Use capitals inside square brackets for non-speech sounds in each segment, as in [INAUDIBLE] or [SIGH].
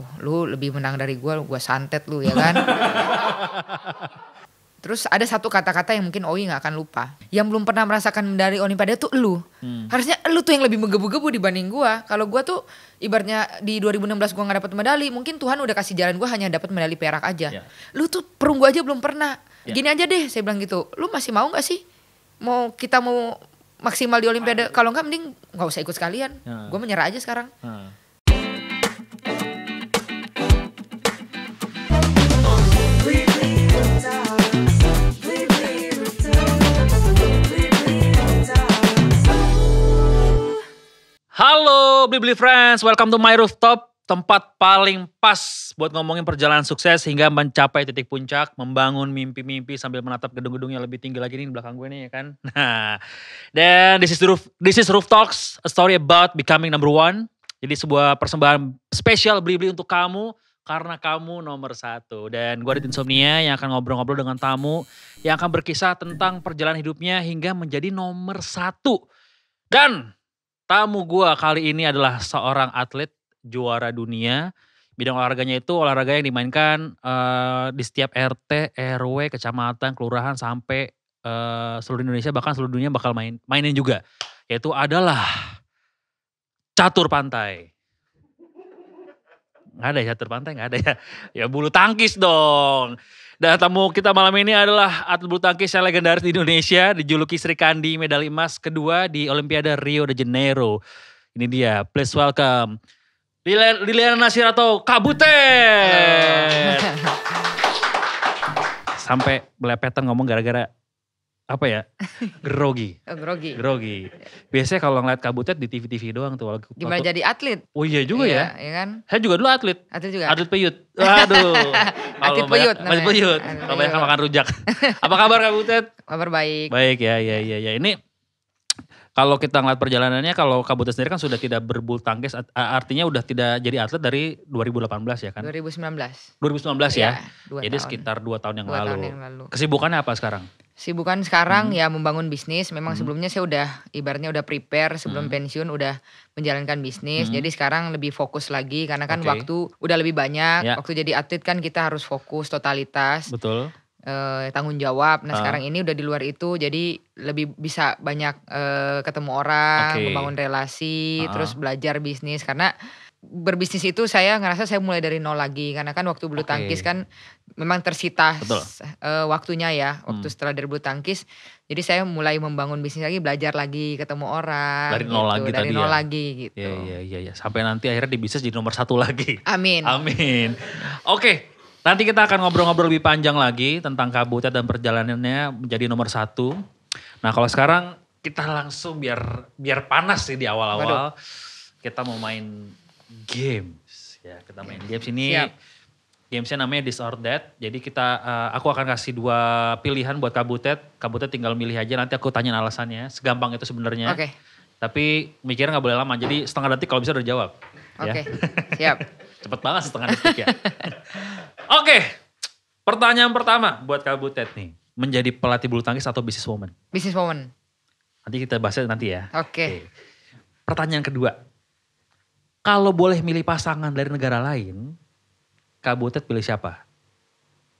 oh, lu lebih menang dari gue gue santet lu ya kan [LAUGHS] terus ada satu kata-kata yang mungkin Owi gak akan lupa yang belum pernah merasakan dari olimpiade tuh lu hmm. harusnya lu tuh yang lebih menggebu-gebu dibanding gue kalau gue tuh ibaratnya di 2016 gue gak dapet medali mungkin Tuhan udah kasih jalan gue hanya dapat medali perak aja yeah. lu tuh perunggu aja belum pernah yeah. gini aja deh saya bilang gitu lu masih mau gak sih mau kita mau maksimal di olimpiade ah. kalau gak mending gak usah ikut sekalian Yeah. gue menyerah aja sekarang Yeah. Halo Blibli Bli Friends, welcome to my rooftop, tempat paling pas buat ngomongin perjalanan sukses hingga mencapai titik puncak, membangun mimpi-mimpi sambil menatap gedung-gedung yang lebih tinggi lagi nih di belakang gue nih ya kan. [LAUGHS] Nah, dan this is roof, this is roof talks, a story about becoming number one. Jadi sebuah persembahan spesial Beli Beli untuk kamu karena kamu nomor satu. Dan gue ada Insomnia yang akan ngobrol-ngobrol dengan tamu yang akan berkisah tentang perjalanan hidupnya hingga menjadi nomor satu. Dan Tamu gua kali ini adalah seorang atlet juara dunia. Bidang olahraganya itu olahraga yang dimainkan uh, di setiap RT, RW, kecamatan, kelurahan sampai uh, seluruh Indonesia bahkan seluruh dunia bakal main mainin juga. Yaitu adalah catur pantai. Gak ada ya catur pantai, gak ada ya. Ya bulu tangkis dong. Dan tamu kita malam ini adalah atlet bulu tangkis yang legendaris di Indonesia, dijuluki Sri Kandi medali emas kedua di Olimpiade Rio de Janeiro. Ini dia, please welcome Liliana, Nasir Nasirato Kabuter. Sampai belepetan ngomong gara-gara apa ya [LAUGHS] grogi oh, grogi grogi biasanya kalau ngeliat kabutet di tv tv doang tuh waktu, gimana jadi atlet oh iya juga iya, ya iya kan saya juga dulu atlet atlet juga atlet peyut [LAUGHS] aduh atlet peyut atlet peyut kalau banyak makan rujak [LAUGHS] apa kabar kabutet kabar baik baik ya ya ya ya ini kalau kita ngeliat perjalanannya kalau Kabutet sendiri kan sudah tidak berbulu tangkis artinya udah tidak jadi atlet dari 2018 ya kan 2019 2019 ya, ya dua jadi tahun. sekitar dua tahun yang, dua lalu. tahun yang lalu kesibukannya apa sekarang Sibukan sekarang hmm. ya membangun bisnis. Memang hmm. sebelumnya saya udah ibaratnya udah prepare sebelum hmm. pensiun udah menjalankan bisnis. Hmm. Jadi sekarang lebih fokus lagi karena kan okay. waktu udah lebih banyak. Ya. Waktu jadi atlet kan kita harus fokus totalitas. Betul. Eh, tanggung jawab. Nah, uh. sekarang ini udah di luar itu jadi lebih bisa banyak eh, ketemu orang, okay. membangun relasi, uh terus belajar bisnis karena berbisnis itu saya ngerasa saya mulai dari nol lagi karena kan waktu bulu okay. tangkis kan memang tersita Uh, eh, waktunya ya waktu hmm. setelah dari bulu tangkis jadi saya mulai membangun bisnis lagi belajar lagi ketemu orang dari gitu, nol lagi dari tadi nol ya. lagi gitu ya ya ya ya sampai nanti akhirnya di bisnis jadi nomor satu lagi amin amin oke okay. nanti kita akan ngobrol-ngobrol lebih panjang lagi tentang kabutnya dan perjalanannya menjadi nomor satu nah kalau sekarang kita langsung biar biar panas sih di awal-awal kita mau main games. Ya, kita main games, ini. Siap. Gamesnya namanya or That. Jadi kita, uh, aku akan kasih dua pilihan buat Kabutet. Kabutet tinggal milih aja, nanti aku tanya alasannya. Segampang itu sebenarnya. Oke. Okay. Tapi mikirnya nggak boleh lama, jadi setengah detik kalau bisa udah jawab. Ya. Oke, okay. [LAUGHS] ya. siap. Cepet banget setengah detik ya. [LAUGHS] Oke, okay. pertanyaan pertama buat Kabutet nih. Menjadi pelatih bulu tangkis atau bisnis woman? Bisnis woman. Nanti kita bahas nanti ya. Oke. Okay. okay. Pertanyaan kedua, kalau boleh milih pasangan dari negara lain, Kak Butet pilih siapa?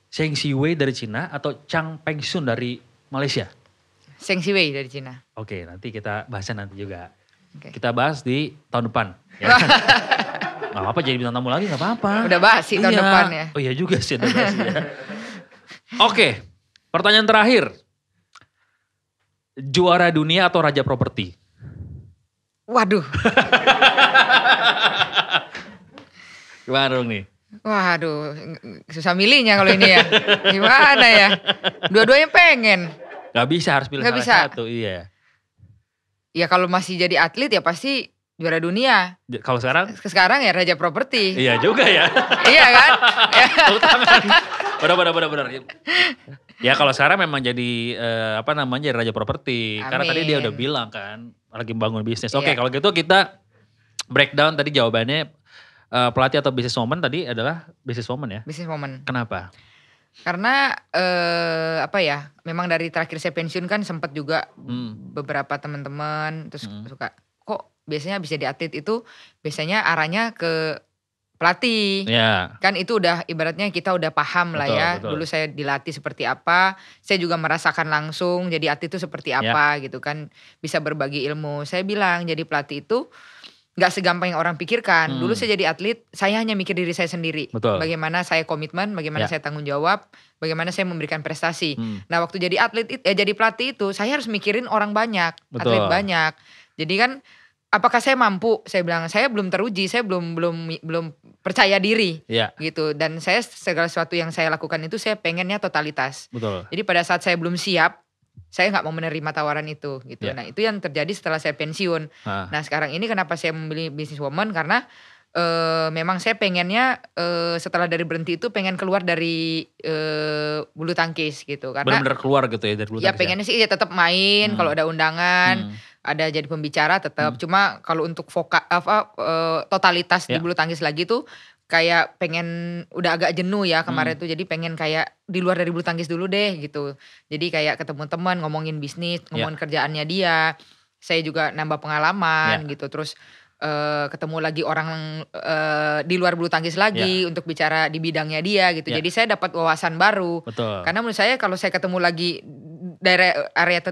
Seng Siwei dari Cina atau Chang Peng Sun dari Malaysia? Seng Siwei dari Cina. Oke, nanti kita bahasnya nanti juga. Okay. Kita bahas di tahun depan. Ya. Kan? [LAUGHS] gak apa-apa jadi bintang tamu lagi gak apa-apa. Udah bahas sih tahun iya. depan ya. Oh iya juga sih udah bahas ya. Oke, pertanyaan terakhir. Juara dunia atau raja properti? Waduh, [LAUGHS] ke warung nih? Waduh, susah milihnya kalau ini ya. Gimana ya? Dua-duanya pengen. Gak bisa harus pilih Gak salah bisa. satu, iya. Ya kalau masih jadi atlet ya pasti juara dunia. Kalau sekarang? Sekarang ya Raja Properti. Iya juga ya. iya kan? [LAUGHS] Benar, benar, benar, benar. Ya kalau sekarang memang jadi eh, apa namanya Raja Properti. Karena tadi dia udah bilang kan lagi bangun bisnis. Iya. Oke, iya. kalau gitu kita breakdown tadi jawabannya uh, pelatih atau bisnis woman tadi adalah bisnis woman ya? Bisnis woman. Kenapa? Karena eh, apa ya, memang dari terakhir saya pensiun kan sempat juga hmm. beberapa teman-teman terus hmm. suka kok biasanya bisa di atlet itu biasanya arahnya ke pelatih. Ya. Kan itu udah ibaratnya kita udah paham betul, lah ya. Betul. Dulu saya dilatih seperti apa, saya juga merasakan langsung jadi atlet itu seperti ya. apa ya. gitu kan. Bisa berbagi ilmu. Saya bilang jadi pelatih itu nggak segampang yang orang pikirkan. Hmm. Dulu saya jadi atlet, saya hanya mikir diri saya sendiri. Betul. Bagaimana saya komitmen, bagaimana ya. saya tanggung jawab, bagaimana saya memberikan prestasi. Hmm. Nah, waktu jadi atlet eh jadi pelatih itu saya harus mikirin orang banyak, Betul. atlet banyak. Jadi kan apakah saya mampu? Saya bilang saya belum teruji, saya belum belum belum percaya diri. Ya. gitu. Dan saya segala sesuatu yang saya lakukan itu saya pengennya totalitas. Betul. Jadi pada saat saya belum siap saya nggak mau menerima tawaran itu gitu. Yeah. Nah itu yang terjadi setelah saya pensiun. Ah. Nah sekarang ini kenapa saya memilih bisnis woman karena e, memang saya pengennya e, setelah dari berhenti itu pengen keluar dari e, bulu tangkis gitu. Karena benar keluar gitu ya dari bulu ya, tangkis. Ya pengennya sih ya tetap main hmm. kalau ada undangan. Hmm ada jadi pembicara tetap hmm. cuma kalau untuk voka, apa totalitas yeah. di ya. bulu tangkis lagi tuh kayak pengen udah agak jenuh ya kemarin hmm. tuh jadi pengen kayak di luar dari bulu tangkis dulu deh gitu jadi kayak ketemu teman ngomongin bisnis ya. ngomongin yeah. kerjaannya dia saya juga nambah pengalaman yeah. gitu terus uh, ketemu lagi orang uh, di luar bulu tangkis lagi yeah. untuk bicara di bidangnya dia gitu yeah. jadi saya dapat wawasan baru Betul. karena menurut saya kalau saya ketemu lagi daerah eh, area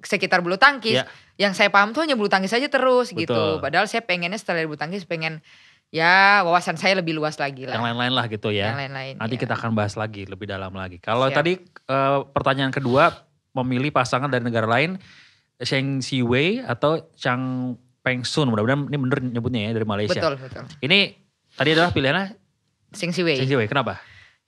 sekitar bulu tangkis yeah. yang saya paham tuh hanya bulu tangkis aja terus gitu. Betul. gitu padahal saya pengennya setelah bulu tangkis pengen ya wawasan saya lebih luas lagi lah. Yang lain-lain lah gitu ya. Yang lain-lain. Nanti ya. kita akan bahas lagi lebih dalam lagi. Kalau tadi uh, pertanyaan kedua memilih pasangan dari negara lain Cheng Wei atau Chang Peng Sun, Mudah-mudahan ini bener nyebutnya ya dari Malaysia. Betul, betul. Ini tadi adalah pilihannya Cheng Siwei. Cheng Wei, kenapa?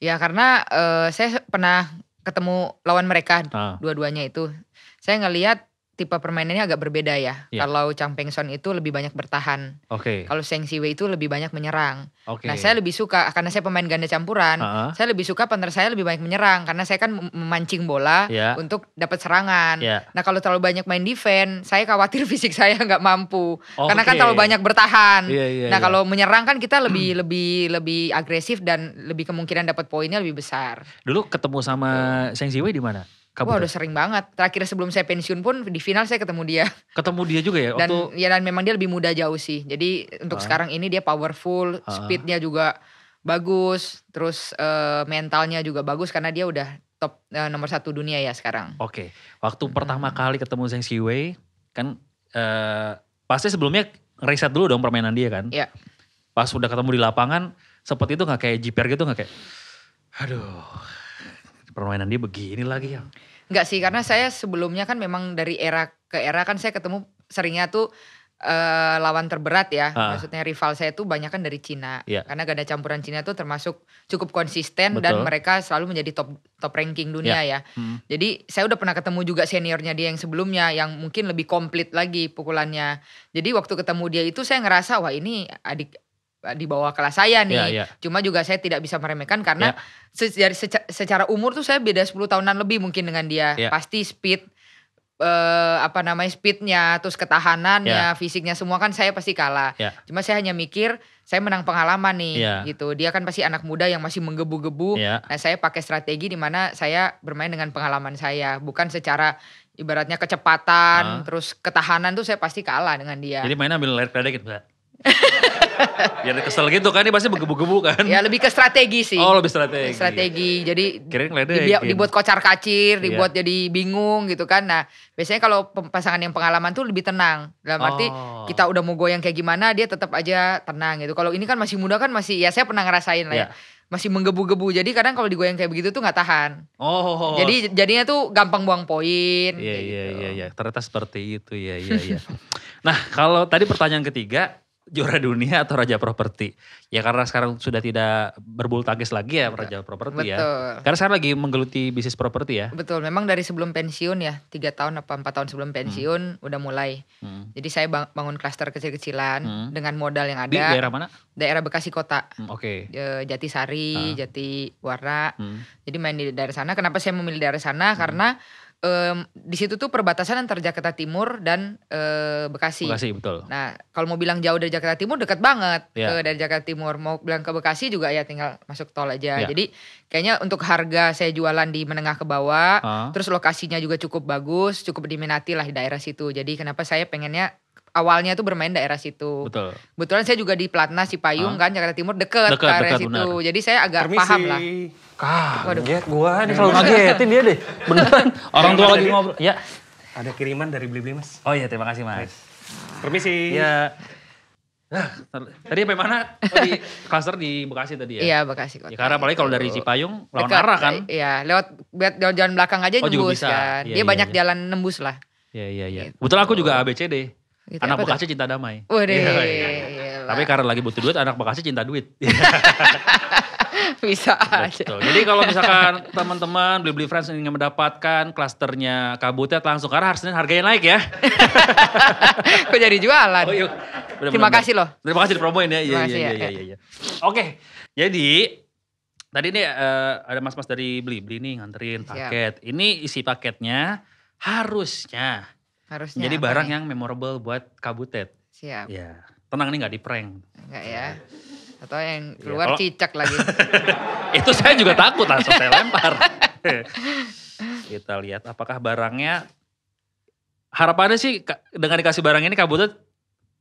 Ya karena uh, saya pernah ketemu lawan mereka ah. dua-duanya itu. Saya ngelihat tipe permainannya agak berbeda ya. Yeah. Kalau Chang Peng Son itu lebih banyak bertahan. Oke. Okay. Kalau Seng Siwei itu lebih banyak menyerang. Oke. Okay. Nah, saya lebih suka karena saya pemain ganda campuran, uh -huh. saya lebih suka partner saya lebih banyak menyerang karena saya kan memancing bola yeah. untuk dapat serangan. Yeah. Nah, kalau terlalu banyak main defense, saya khawatir [LAUGHS] fisik saya nggak mampu. Okay. Karena kan terlalu banyak bertahan. Yeah, yeah, nah, yeah. kalau menyerang kan kita lebih [CLEARS THROAT] lebih lebih agresif dan lebih kemungkinan dapat poinnya lebih besar. Dulu ketemu sama Seng Siwei di mana? Kabupaten. Wah ya? udah sering banget. Terakhir sebelum saya pensiun pun di final saya ketemu dia. Ketemu dia juga ya? Dan waktu... ya dan memang dia lebih muda jauh sih. Jadi untuk ah. sekarang ini dia powerful, ah. speednya juga bagus, terus uh, mentalnya juga bagus karena dia udah top uh, nomor satu dunia ya sekarang. Oke, okay. waktu hmm. pertama kali ketemu Zeng Siwei, kan uh, pasti sebelumnya riset dulu dong permainan dia kan? Iya. Yeah. Pas udah ketemu di lapangan seperti itu nggak kayak jiper gitu nggak kayak, aduh permainan dia begini lagi ya. Enggak sih, karena saya sebelumnya kan memang dari era ke era kan saya ketemu seringnya tuh uh, lawan terberat ya. Uh. Maksudnya rival saya tuh banyak kan dari Cina. Yeah. Karena ganda campuran Cina tuh termasuk cukup konsisten Betul. dan mereka selalu menjadi top top ranking dunia yeah. ya. Hmm. Jadi saya udah pernah ketemu juga seniornya dia yang sebelumnya yang mungkin lebih komplit lagi pukulannya. Jadi waktu ketemu dia itu saya ngerasa wah ini adik Eh, di bawah kelas saya nih. Yeah, yeah. Cuma juga saya tidak bisa meremehkan karena yeah. Iya. secara, secara umur tuh saya beda 10 tahunan lebih mungkin dengan dia. Yeah. Pasti speed eh, apa namanya speednya, terus ketahanannya, yeah. fisiknya semua kan saya pasti kalah. Yeah. Cuma saya hanya mikir saya menang pengalaman nih yeah. gitu. Dia kan pasti anak muda yang masih menggebu-gebu. Yeah. Nah, saya pakai strategi di mana saya bermain dengan pengalaman saya, bukan secara ibaratnya kecepatan, uh. terus ketahanan tuh saya pasti kalah dengan dia. Jadi main ambil layar kredit gitu ya kesel gitu kan, ini pasti begebu-gebu kan. Ya lebih ke strategi sih. Oh lebih strategi. Strategi, jadi dibuat, gitu. dibuat kocar kacir, iya. dibuat yeah. jadi bingung gitu kan. Nah biasanya kalau pasangan yang pengalaman tuh lebih tenang. Dalam arti oh. kita udah mau goyang kayak gimana, dia tetap aja tenang gitu. Kalau ini kan masih muda kan masih, ya saya pernah ngerasain lah yeah. ya iya. masih menggebu-gebu. Jadi kadang kalau digoyang kayak begitu tuh nggak tahan. Oh. Jadi jadinya tuh gampang buang poin. Iya iya gitu. iya iya. Ternyata seperti itu ya iya iya. nah kalau tadi pertanyaan ketiga juara dunia atau raja properti. Ya karena sekarang sudah tidak berbulu tangkis lagi ya raja properti ya. Karena sekarang lagi menggeluti bisnis properti ya. Betul, memang dari sebelum pensiun ya, tiga tahun apa empat tahun sebelum pensiun hmm. udah mulai. Hmm. Jadi saya bangun klaster kecil-kecilan hmm. dengan modal yang ada. Di daerah mana? Daerah Bekasi Kota. Hmm, Oke. Okay. Jatisari, ah. Jati Warna. Hmm. Jadi main di daerah sana. Kenapa saya memilih daerah sana? Hmm. Karena um, di situ tuh perbatasan antara Jakarta Timur dan uh, Bekasi. Bekasi betul. Nah kalau mau bilang jauh dari Jakarta Timur dekat banget yeah. ke iya. dari Jakarta Timur. Mau bilang ke Bekasi juga ya tinggal masuk tol aja. Yeah. Jadi kayaknya untuk harga saya jualan di menengah ke bawah, uh. terus lokasinya juga cukup bagus, cukup diminati lah di daerah situ. Jadi kenapa saya pengennya awalnya tuh bermain daerah situ. Betul. Kebetulan saya juga di Platnas Cipayung kan Jakarta Timur deket, deket ke daerah situ. Benar. Jadi saya agak Permisi. paham lah. Kaget gua ini kalau [LAUGHS] ngagetin dia deh. Beneran. [LAUGHS] Orang tua lagi ngobrol. Ya. Ada kiriman dari Blibli Mas. Oh iya terima kasih Mas. Permisi. Ya. tadi sampai mana? Tadi oh, klaster di Bekasi tadi ya? Iya, Bekasi kota. Ya, karena apalagi kalau dari Cipayung lawan Dekat, arah kan? Iya, lewat Lewat jalan belakang aja oh, nembus juga bisa. kan. Ya, Dia ya, banyak ya. jalan nembus lah. Iya, iya, iya. Gitu. Betul aku juga ABCD. Gitu, anak Bekasi cinta damai. Waduh. Yeah, yeah, yeah. Iya, iya. Tapi karena lagi butuh duit, anak Bekasi cinta duit. [LAUGHS] Bisa aja. Betul. Jadi kalau misalkan teman-teman beli-beli friends ingin mendapatkan klasternya kabutet langsung karena harusnya harganya naik ya. [LAUGHS] Kok jadi jualan? Oh, yuk. Iya. Bener Terima kasih loh. Terima kasih dipromoin ya. Iya ya. iya iya Oke. Jadi tadi ini uh, eh, ada mas-mas dari beli-beli nih nganterin paket. Siap. Ini isi paketnya harusnya Harusnya Jadi barang yang memorable buat Kabutet. Siap. Ya. Tenang nih nggak di prank. Enggak ya. Atau yang iya, keluar ya, cicak [LAUGHS] lagi. Itu saya juga takut langsung saya lempar. [LAUGHS] Kita lihat apakah barangnya harapannya sih dengan dikasih barang ini Kabutet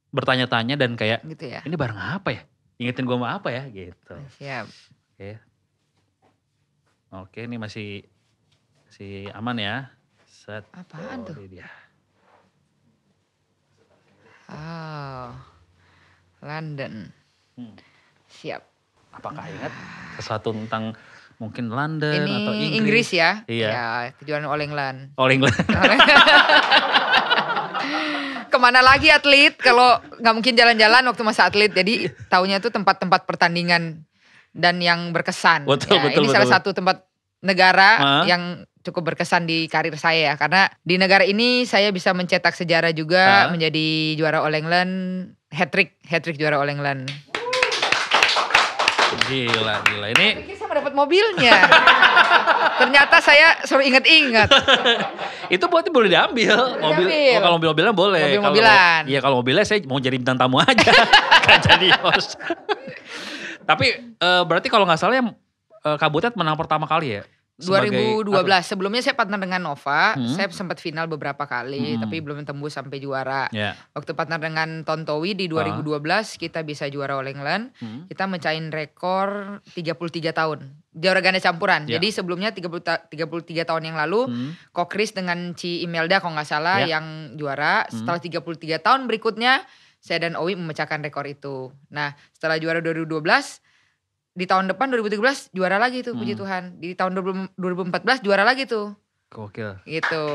bertanya-tanya dan kayak gitu ya. ini barang apa ya? Ingetin gue mau apa ya gitu. Siap. Oke. Oke, ini masih si aman ya. Set. Apaan oh, tuh? Dia. Oh, London. Hmm. Siap. Apakah ingat sesuatu tentang mungkin London Ini atau Inggris? Inggris ya. Iya. Ya, kejuaraan All England. All [LAUGHS] Kemana lagi atlet kalau nggak mungkin jalan-jalan waktu masa atlet. Jadi taunya itu tempat-tempat pertandingan dan yang berkesan. Betul, ya, betul, ini betul, salah betul. satu tempat negara uh yang cukup berkesan di karir saya ya karena di negara ini saya bisa mencetak sejarah juga uh. menjadi juara All England hat trick hat trick juara All England Gila, gila. Ini Pikir saya dapat mobilnya. [LAUGHS] Ternyata saya suruh inget-inget. [LAUGHS] itu buat boleh diambil. mobil, Oh, kalau mobil-mobilan boleh. Mobil-mobilan. Iya, kalau mobilnya saya mau jadi bintang tamu aja. [LAUGHS] kan jadi host. Tapi uh, berarti kalau nggak salah yang uh, eh, Kabutet menang pertama kali ya? Sebagai 2012 atlet. sebelumnya saya partner dengan Nova, hmm. saya sempat final beberapa kali hmm. tapi belum tembus sampai juara. Yeah. Waktu partner dengan Tontowi di 2012 uh. Ah. kita bisa juara All England. Hmm. Kita mencain rekor 33 tahun juara ganda campuran. Yeah. Jadi sebelumnya 30 33 tahun yang lalu hmm. Kokris dengan Ci Imelda kalau nggak salah yeah. yang juara. Hmm. Setelah 33 tahun berikutnya saya dan Owi memecahkan rekor itu. Nah, setelah juara 2012 di tahun depan 2013 juara lagi tuh hmm. puji Tuhan. Di tahun 2014 juara lagi tuh. Gokil. Gitu.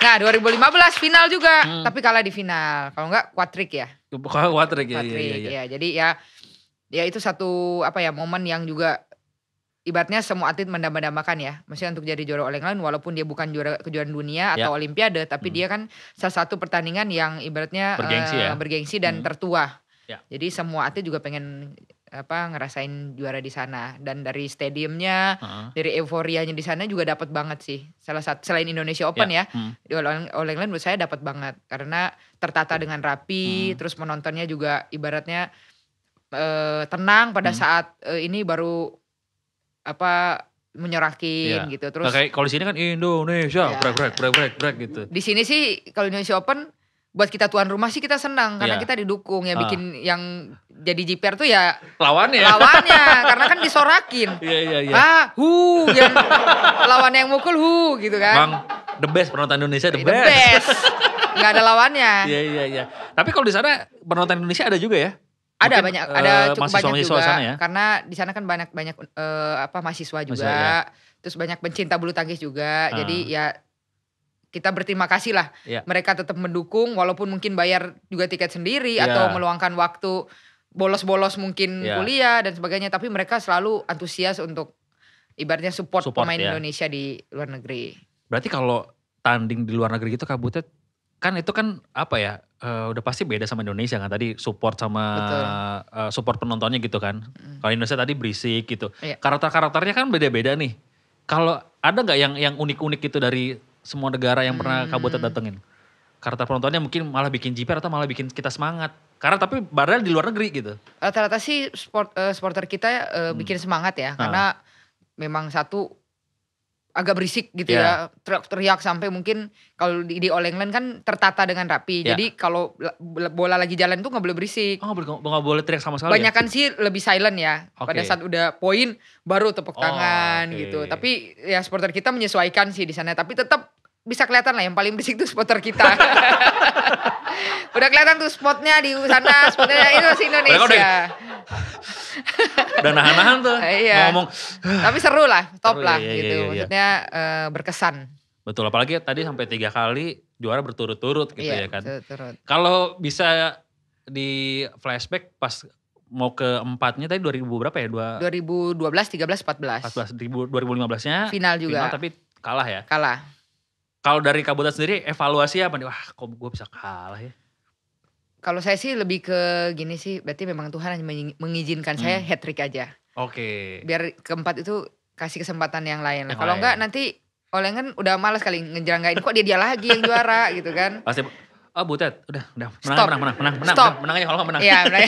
Nah 2015 final juga, hmm. tapi kalah di final. Kalau enggak kuatrik ya. Kuatrik ya, ya, ya, ya, ya. Jadi ya ya itu satu apa ya momen yang juga ibaratnya semua atlet mendambakan ya. Maksudnya untuk jadi juara oleh lain walaupun dia bukan juara kejuaraan dunia ya. atau olimpiade, tapi hmm. dia kan salah satu pertandingan yang ibaratnya bergengsi, ya? Eh, bergengsi dan hmm. tertua. Ya. Jadi semua atlet juga pengen apa ngerasain juara di sana dan dari stadiumnya uh-huh. dari euforianya di sana juga dapat banget sih salah satu selain Indonesia Open yeah. ya hmm. di All England menurut saya dapat banget karena tertata dengan rapi hmm. terus menontonnya juga ibaratnya e, tenang pada hmm. saat e, ini baru apa menyorakin yeah. gitu terus nah, kalau di sini kan Indonesia yeah. break break break break break gitu di sini sih kalau Indonesia Open buat kita tuan rumah sih kita senang karena yeah. kita didukung ya ah. bikin uh. yang jadi jiper tuh ya lawannya lawannya [LAUGHS] karena kan disorakin iya yeah, iya yeah, iya yeah. ah hu yang lawan yang mukul hu gitu kan bang the best penonton Indonesia the, the best, best. nggak ada lawannya [LAUGHS] iya iya iya tapi kalau di sana penonton Indonesia ada juga ya ada Mungkin, banyak eh, ada uh, cukup banyak juga ya? karena di sana kan banyak banyak uh, eh, apa mahasiswa juga mahasiswa, ya. terus banyak pencinta bulu tangkis juga uh. jadi ah. ya kita berterima kasih lah yeah. mereka tetap mendukung walaupun mungkin bayar juga tiket sendiri yeah. atau meluangkan waktu bolos-bolos mungkin yeah. kuliah dan sebagainya tapi mereka selalu antusias untuk ibaratnya support, support pemain yeah. Indonesia di luar negeri. Berarti kalau tanding di luar negeri itu Kabutet kan itu kan apa ya uh, udah pasti beda sama Indonesia kan tadi support sama uh, support penontonnya gitu kan. Mm. Kalau Indonesia tadi berisik gitu. Yeah. Karakter-karakternya kan beda-beda nih. Kalau ada nggak yang yang unik-unik gitu dari semua negara yang pernah hmm. Kabutet datengin. Karena penontonnya mungkin malah bikin jiper atau malah bikin kita semangat. Karena tapi padahal di luar negeri gitu. Rata-rata sih sport, uh, eh, sporter kita uh, hmm. bikin semangat ya. Nah. Karena memang satu agak berisik gitu yeah. ya teriak-teriak sampai mungkin kalau di, di All England kan tertata dengan rapi yeah. jadi kalau bola lagi jalan tuh nggak boleh berisik oh nggak boleh teriak sama sekali banyakan ya? sih lebih silent ya okay. pada saat udah poin baru tepuk oh, tangan okay. gitu tapi ya supporter kita menyesuaikan sih di sana tapi tetap bisa kelihatan lah yang paling berisik itu supporter kita [LAUGHS] udah kelihatan tuh spotnya di sana, sebenarnya itu si Indonesia. udah, udah nahan-nahan tuh. [LAUGHS] Iya. Ngomong. Tapi seru lah, top seru, lah iya, iya, gitu. Iya, iya. Maksudnya uh, berkesan. Betul, apalagi tadi sampai tiga kali juara berturut-turut gitu iya, ya kan. Kalau bisa di flashback pas mau ke empatnya tadi 2000 berapa ya? Dua, dua ribu belas belas tiga empat belas dua ribu lima belasnya final juga. Final tapi kalah ya. Kalah. Kalau dari Kabuta sendiri evaluasi apa nih? Wah kok gue bisa kalah ya? Kalau saya sih lebih ke gini sih, berarti memang Tuhan hanya mengizinkan hmm. saya hat trick aja. Oke. Okay. Biar keempat itu kasih kesempatan yang lain lah. Kalau enggak nanti oleh kan udah malas kali ngejelanggain kok dia dia lagi yang juara [LAUGHS] gitu kan. Pasti Oh butet, udah, udah, menang, Stop. menang, menang, menang, menang, Stop. menang, menang aja kalau menang. Iya, menang.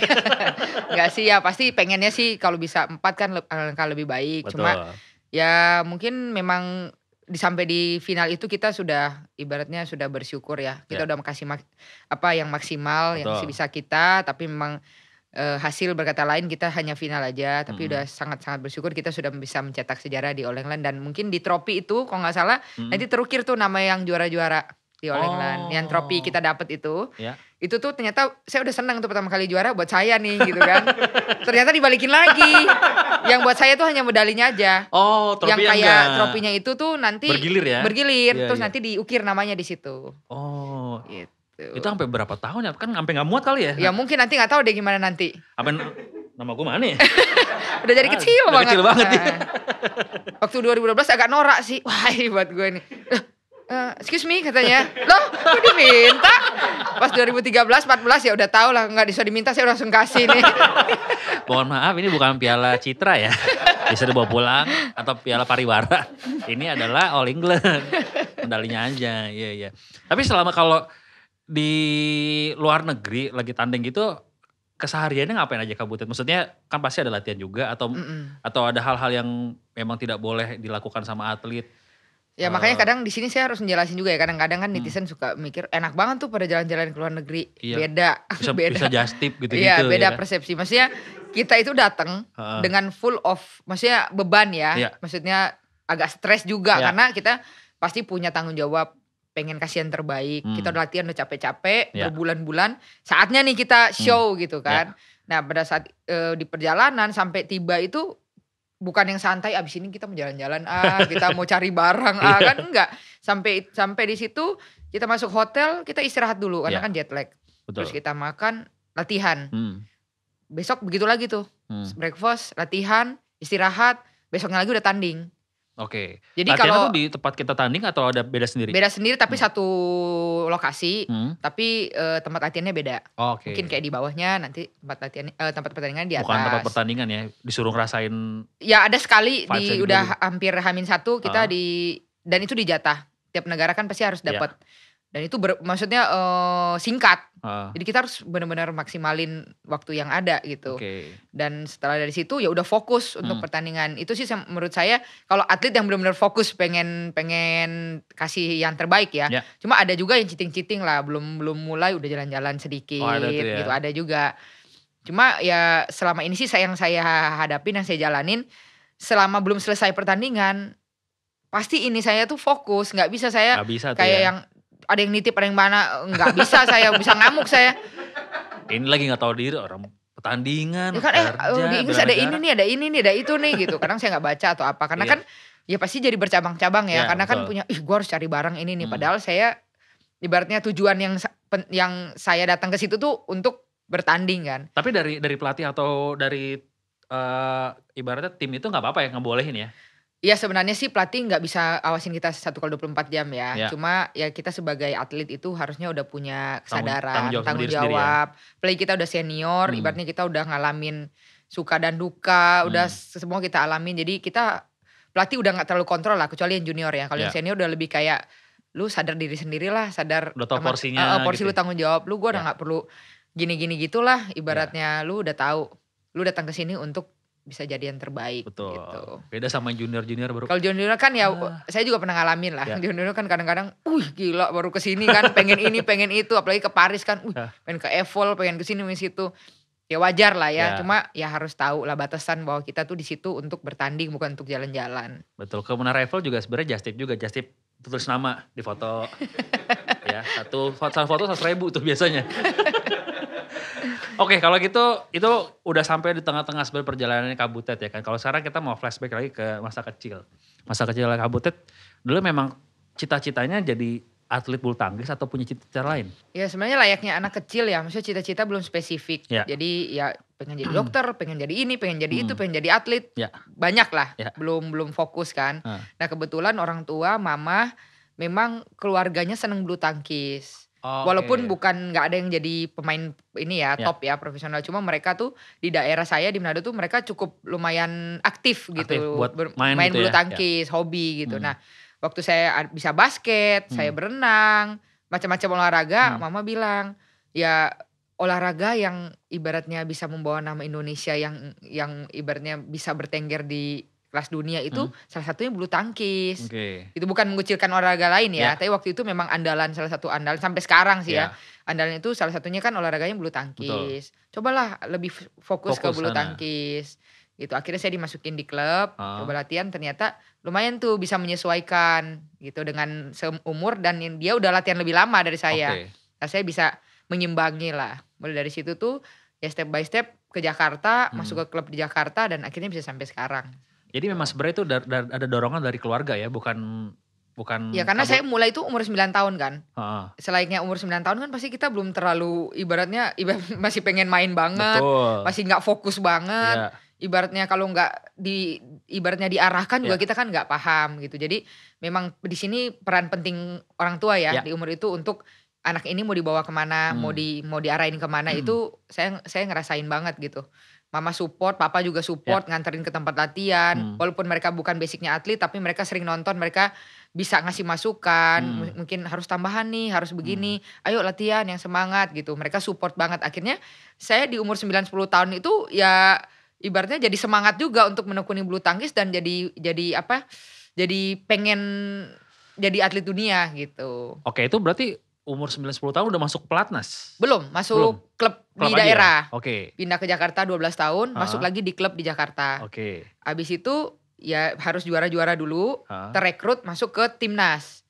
Enggak [LAUGHS] [LAUGHS] sih ya, pasti pengennya sih kalau bisa empat kan angka lebih baik. Betul. Cuma ya mungkin memang di sampai di final itu kita sudah ibaratnya sudah bersyukur ya. Kita yeah. udah kasih mak, apa yang maksimal Betul. yang bisa kita tapi memang e, hasil berkata lain kita hanya final aja tapi mm udah sangat-sangat bersyukur kita sudah bisa mencetak sejarah di All England dan mungkin di trofi itu kalau nggak salah mm nanti terukir tuh nama yang juara-juara di Olenglan oh. yang trofi kita dapat itu ya. itu tuh ternyata saya udah senang tuh pertama kali juara buat saya nih gitu kan ternyata dibalikin lagi yang buat saya tuh hanya medalinya aja oh trofi yang kayak trofinya itu tuh nanti bergilir ya bergilir ya, terus ya. nanti diukir namanya di situ oh gitu. itu sampai berapa tahun ya kan sampai nggak muat kali ya ya mungkin nanti nggak tahu deh gimana nanti apa nama gue mana ya? [LAUGHS] udah jadi kecil ah, banget. Udah kecil banget. Nah. Ya. Waktu 2012 agak norak sih. Wah, buat gue nih. Uh, excuse me katanya loh kok diminta pas 2013 14 ya udah tau lah nggak bisa diminta saya langsung kasih nih [LAUGHS] mohon maaf ini bukan piala citra ya bisa dibawa pulang atau piala pariwara ini adalah all England medalinya aja iya iya tapi selama kalau di luar negeri lagi tanding gitu kesehariannya ngapain aja Kak Butet? Maksudnya kan pasti ada latihan juga atau mm -mm. atau ada hal-hal yang memang tidak boleh dilakukan sama atlet Ya makanya eh. kadang di sini saya harus menjelasin juga ya kadang-kadang kan hmm. netizen hmm. suka mikir enak banget tuh pada jalan-jalan ke luar negeri iya. beda [LAUGHS] bisa, beda bisa just gitu gitu ya beda ya. persepsi maksudnya kita itu datang uh. dengan full of maksudnya beban ya iya. maksudnya agak stres juga iya. karena kita pasti punya tanggung jawab pengen kasihan terbaik hmm. kita udah latihan udah capek-capek iya. berbulan-bulan saatnya nih kita hmm. show hmm. gitu iya. kan iya. nah pada saat uh, di perjalanan sampai tiba itu bukan yang santai abis ini kita mau jalan-jalan ah [LAUGHS] kita mau cari barang ah iya. kan enggak sampai sampai di situ kita masuk hotel kita istirahat dulu karena yeah. kan jet lag Betul. terus kita makan latihan hmm. besok begitu lagi tuh hmm. breakfast latihan istirahat besoknya lagi udah tanding Oke. Okay. Jadi kalau di tempat kita tanding atau ada beda sendiri? Beda sendiri tapi hmm. satu lokasi, hmm. tapi uh, tempat latihannya beda. Oke. Okay. Mungkin kayak di bawahnya nanti tempat latihan uh, tempat pertandingan di atas. Bukan tempat pertandingan ya, disuruh ngerasain. Ya ada sekali di udah gitu. hampir hamin satu kita uh. di dan itu di jatah. Tiap negara kan pasti harus iya. dapat. Yeah dan itu ber, maksudnya uh, singkat uh. jadi kita harus benar-benar maksimalin waktu yang ada gitu okay. dan setelah dari situ ya udah fokus untuk hmm. pertandingan itu sih menurut saya kalau atlet yang benar-benar fokus pengen pengen kasih yang terbaik ya yeah. cuma ada juga yang citing-citing lah belum belum mulai udah jalan-jalan sedikit oh, ada tuh, ya. gitu ada juga cuma ya selama ini sih yang saya hadapi yang saya jalanin selama belum selesai pertandingan pasti ini saya tuh fokus nggak bisa saya bisa kayak ya. yang ada yang nitip ada yang mana nggak bisa saya bisa ngamuk saya ini lagi nggak tahu diri orang pertandingan ya kan, eh, kerja, di oh, Inggris ada ini nih ada ini nih ada itu nih gitu kadang saya nggak baca atau apa karena yeah. kan ya pasti jadi bercabang-cabang ya yeah, karena kan betul. kan punya ih gue harus cari barang ini nih hmm. padahal saya ibaratnya tujuan yang yang saya datang ke situ tuh untuk bertanding kan tapi dari dari pelatih atau dari uh, ibaratnya tim itu nggak apa-apa ya nggak bolehin ya Ya sebenarnya sih pelatih nggak bisa awasin kita satu kali 24 jam ya. ya. Cuma ya kita sebagai atlet itu harusnya udah punya kesadaran, tanggung, jawab, tanggung ya. jawab. Ya. Play kita udah senior, hmm. ibaratnya kita udah ngalamin suka dan duka, hmm. udah semua kita alamin. Jadi kita pelatih udah nggak terlalu kontrol lah, kecuali yang junior ya. Kalau ya. yang iya. senior udah lebih kayak lu sadar diri sendiri lah, sadar udah tau porsinya, uh, porsi gitu. lu ya. tanggung jawab, lu gua udah iya. nggak perlu gini-gini gitulah. Iya. Ibaratnya ya. lu udah tahu, lu datang ke sini untuk bisa jadi yang terbaik Betul. gitu. Beda sama junior-junior baru. Kalau junior kan ya ah. saya juga pernah ngalamin lah. Yeah. Junior kan kadang-kadang uh gila baru ke sini kan pengen ini pengen itu apalagi ke Paris kan uh pengen ke Eiffel pengen ke sini pengen situ. Ya wajar lah ya. Yeah. Cuma ya harus tahu lah batasan bahwa kita tuh di situ untuk bertanding bukan untuk jalan-jalan. Betul. Ke Menara Eiffel juga sebenarnya Justip juga Justip tulis nama di foto. [LAUGHS] ya, satu foto satu foto satu ribu tuh biasanya. Oke, kalau gitu itu udah sampai di tengah-tengah sebel perjalanan Kabutet ya kan. Kalau sekarang kita mau flashback lagi ke masa kecil. Masa kecil Kabutet dulu memang cita-citanya jadi atlet bulu tangkis atau punya cita-cita lain? Ya sebenarnya layaknya anak kecil ya, maksudnya cita-cita belum spesifik. Ya. Jadi ya pengen jadi [CLEARS THROAT] dokter, pengen jadi ini, pengen jadi hmm. itu, pengen jadi atlet. Ya. Banyak lah, ya. belum belum fokus kan. Hmm. Nah kebetulan orang tua, mama memang keluarganya seneng bulu tangkis. Oh, Walaupun okay. Iya, iya. bukan nggak ada yang jadi pemain ini ya, top ya. top ya profesional, cuma mereka tuh di daerah saya di Manado tuh mereka cukup lumayan aktif gitu, aktif buat main, main gitu bulu ya? ya. tangkis, yeah. hobi gitu. Hmm. Nah, waktu saya bisa basket, hmm. saya berenang, macam-macam olahraga, hmm. mama bilang ya olahraga yang ibaratnya bisa membawa nama Indonesia yang yang ibaratnya bisa bertengger di kelas dunia itu hmm? salah satunya bulu tangkis. Okay. Itu bukan mengucilkan olahraga lain ya, yeah. tapi waktu itu memang andalan salah satu andalan sampai sekarang sih yeah. ya. Andalan itu salah satunya kan olahraganya bulu tangkis. Betul. Cobalah lebih fokus, fokus ke bulu sana. tangkis. Gitu. Akhirnya saya dimasukin di klub, uh. coba latihan ternyata lumayan tuh bisa menyesuaikan gitu dengan seumur dan dia udah latihan lebih lama dari saya. Okay. Nah, saya bisa menyimbangi lah. Mulai dari situ tuh ya step by step ke Jakarta, hmm. masuk ke klub di Jakarta dan akhirnya bisa sampai sekarang. Jadi memang sebenarnya itu ada dorongan dari keluarga ya, bukan bukan Ya karena kabur. saya mulai itu umur 9 tahun kan. Ha. Selainnya umur 9 tahun kan pasti kita belum terlalu ibaratnya [LAUGHS] masih pengen main banget, Betul. masih nggak fokus banget. Ya. ibaratnya kalau nggak di ibaratnya diarahkan juga yeah. kita kan nggak paham gitu. Jadi memang di sini peran penting orang tua ya yeah. di umur itu untuk anak ini mau dibawa kemana, hmm. mau di mau diarahin kemana hmm. itu saya saya ngerasain banget gitu mama support, papa juga support, yeah. nganterin ke tempat latihan. Hmm. Walaupun mereka bukan basicnya atlet, tapi mereka sering nonton, mereka bisa ngasih masukan, hmm. mungkin harus tambahan nih, harus begini. Hmm. Ayo latihan yang semangat gitu. Mereka support banget. Akhirnya saya di umur 9-10 tahun itu ya ibaratnya jadi semangat juga untuk menekuni bulu tangkis dan jadi jadi apa? Jadi pengen jadi atlet dunia gitu. Oke, itu berarti umur 90 puluh tahun udah masuk pelatnas? Belum, masuk Belum. klub, klub di daerah. Oke. Okay. Pindah ke Jakarta 12 tahun, ha? masuk lagi di klub di Jakarta. Oke. Okay. Abis itu ya harus juara-juara dulu, ha? terekrut masuk ke timnas.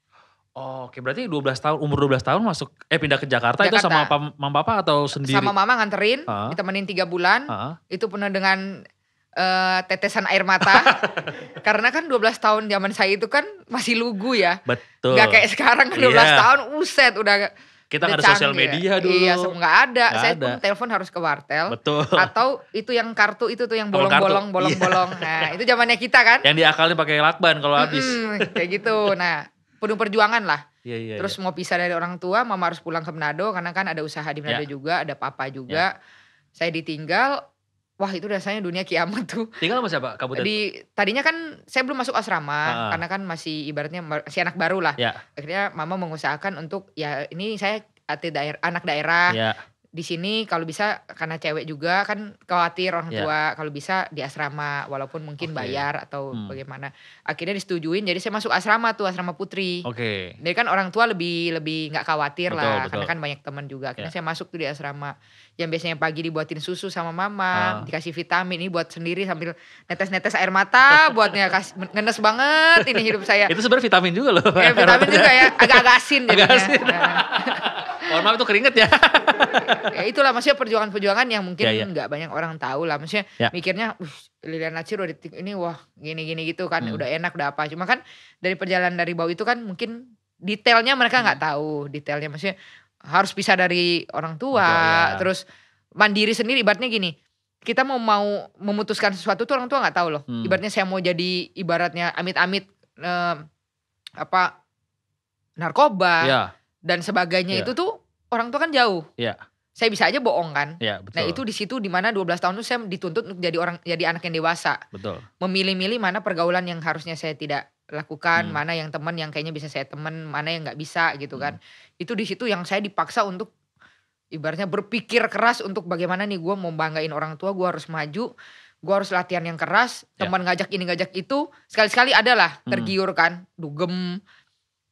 Oh, Oke, okay. berarti 12 tahun, umur 12 tahun masuk eh pindah ke Jakarta, Jakarta. itu sama papa, mama papa atau sendiri? Sama mama nganterin, ha? mainin ditemenin 3 bulan. Ha? Itu penuh dengan uh, tetesan air mata. [LAUGHS] Karena kan 12 tahun zaman saya itu kan masih lugu ya. Betul. Gak kayak sekarang kan 12 yeah. tahun uset udah kita nggak ada sosial ya. media ya. dulu. Iya, nggak ada. Gak saya ada. pun telepon harus ke wartel. Betul. Atau itu yang kartu itu tuh yang bolong-bolong, bolong-bolong. iya. Nah, itu zamannya kita kan. Yang diakalin pakai lakban kalau habis. hmm, kayak gitu. Nah, penuh perjuangan lah. Iya, iya, iya. Terus iya. mau pisah dari orang tua, mama harus pulang ke Manado karena kan ada usaha di Manado yeah. juga, ada papa juga. Yeah. Saya ditinggal, wah itu rasanya dunia kiamat tuh. Tinggal sama siapa kamu tadinya kan saya belum masuk asrama uh. karena kan masih ibaratnya si anak baru lah. Yeah. Akhirnya mama mengusahakan untuk ya ini saya daer anak daerah. Yeah di sini kalau bisa karena cewek juga kan khawatir orang yeah. tua kalau bisa di asrama walaupun mungkin okay. bayar atau hmm. bagaimana akhirnya disetujuin jadi saya masuk asrama tuh asrama putri oke okay. jadi kan orang tua lebih lebih nggak khawatir betul, lah betul. karena kan banyak teman juga akhirnya yeah. saya masuk tuh di asrama yang biasanya pagi dibuatin susu sama mama uh. dikasih vitamin ini buat sendiri sambil netes netes air mata [LAUGHS] buatnya kasih ngenes banget ini hidup saya itu sebenarnya vitamin juga loh ya, vitamin juga ya agak-agak asin [LAUGHS] agak asin. [LAUGHS] Mohon maaf itu keringet ya. ya itulah maksudnya perjuangan-perjuangan yang mungkin ya, ya. banyak orang tahu lah. Maksudnya ya. mikirnya Lilian Natsir udah detik ini wah gini-gini gitu kan hmm. udah enak udah apa. Cuma kan dari perjalanan dari bau itu kan mungkin detailnya mereka nggak hmm. tahu detailnya maksudnya harus bisa dari orang tua, Betul, ya. terus mandiri sendiri ibaratnya gini kita mau mau memutuskan sesuatu tuh orang tua nggak tahu loh. Hmm. Ibaratnya saya mau jadi ibaratnya amit-amit eh, apa narkoba, yeah dan sebagainya yeah. itu tuh orang tua kan jauh. Yeah. Saya bisa aja bohong kan. Iya, nah, betul. Nah, itu di situ di mana 12 tahun itu saya dituntut untuk jadi orang jadi anak yang dewasa. Betul. Memilih-milih mana pergaulan yang harusnya saya tidak lakukan, hmm. mana yang teman yang kayaknya bisa saya teman, mana yang nggak bisa gitu kan. Hmm. Itu di situ yang saya dipaksa untuk ibaratnya berpikir keras untuk bagaimana nih gue mau banggain orang tua, gue harus maju, gue harus latihan yang keras, iya. teman ya. ngajak ini ngajak itu, sekali-sekali adalah hmm. tergiur kan, dugem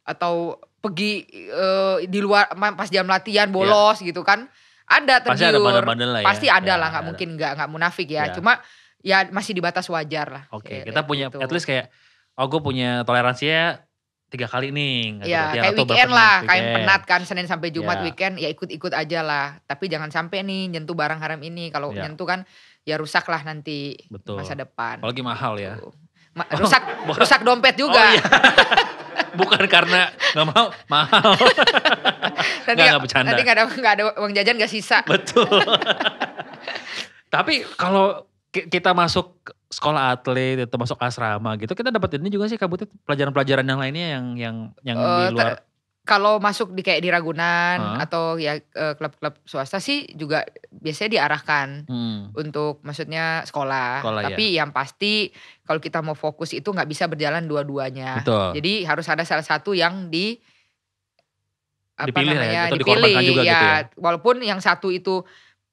atau pergi uh, di luar pas jam latihan iya. bolos yeah. gitu kan ada tergiur pasti ada bandel-bandel lah ya. pasti ada ya, lah nggak mungkin nggak nggak munafik ya. ya cuma ya masih dibatas wajar lah oke okay, kita punya gitu. at least kayak oh gue punya toleransinya tiga kali nih ya, kayak atau weekend lah weekend. kayak penat kan senin sampai jumat ya. weekend ya ikut-ikut aja lah tapi jangan sampai nih nyentuh barang haram ini kalau ya. nyentuh kan ya rusak lah nanti Betul. masa depan apalagi mahal ya gitu. Ma rusak oh, [LAUGHS] rusak dompet juga oh, iya. [LAUGHS] bukan karena gak mau mahal [LAUGHS] nanti nggak bercanda nanti gak ada gak ada uang jajan nggak sisa betul [LAUGHS] tapi kalau kita masuk sekolah atlet atau masuk asrama gitu kita dapat ini juga sih kabutnya pelajaran-pelajaran yang lainnya yang yang yang uh, di eh, luar kalau masuk di kayak di Ragunan uh. atau ya eh, klub-klub swasta sih juga biasanya diarahkan hmm. untuk maksudnya sekolah. sekolah Tapi ya. yang pasti kalau kita mau fokus itu nggak bisa berjalan dua-duanya. Jadi harus ada salah satu yang di apa dipilih ya, namanya ya, atau dipilih juga ya, gitu ya. Walaupun yang satu itu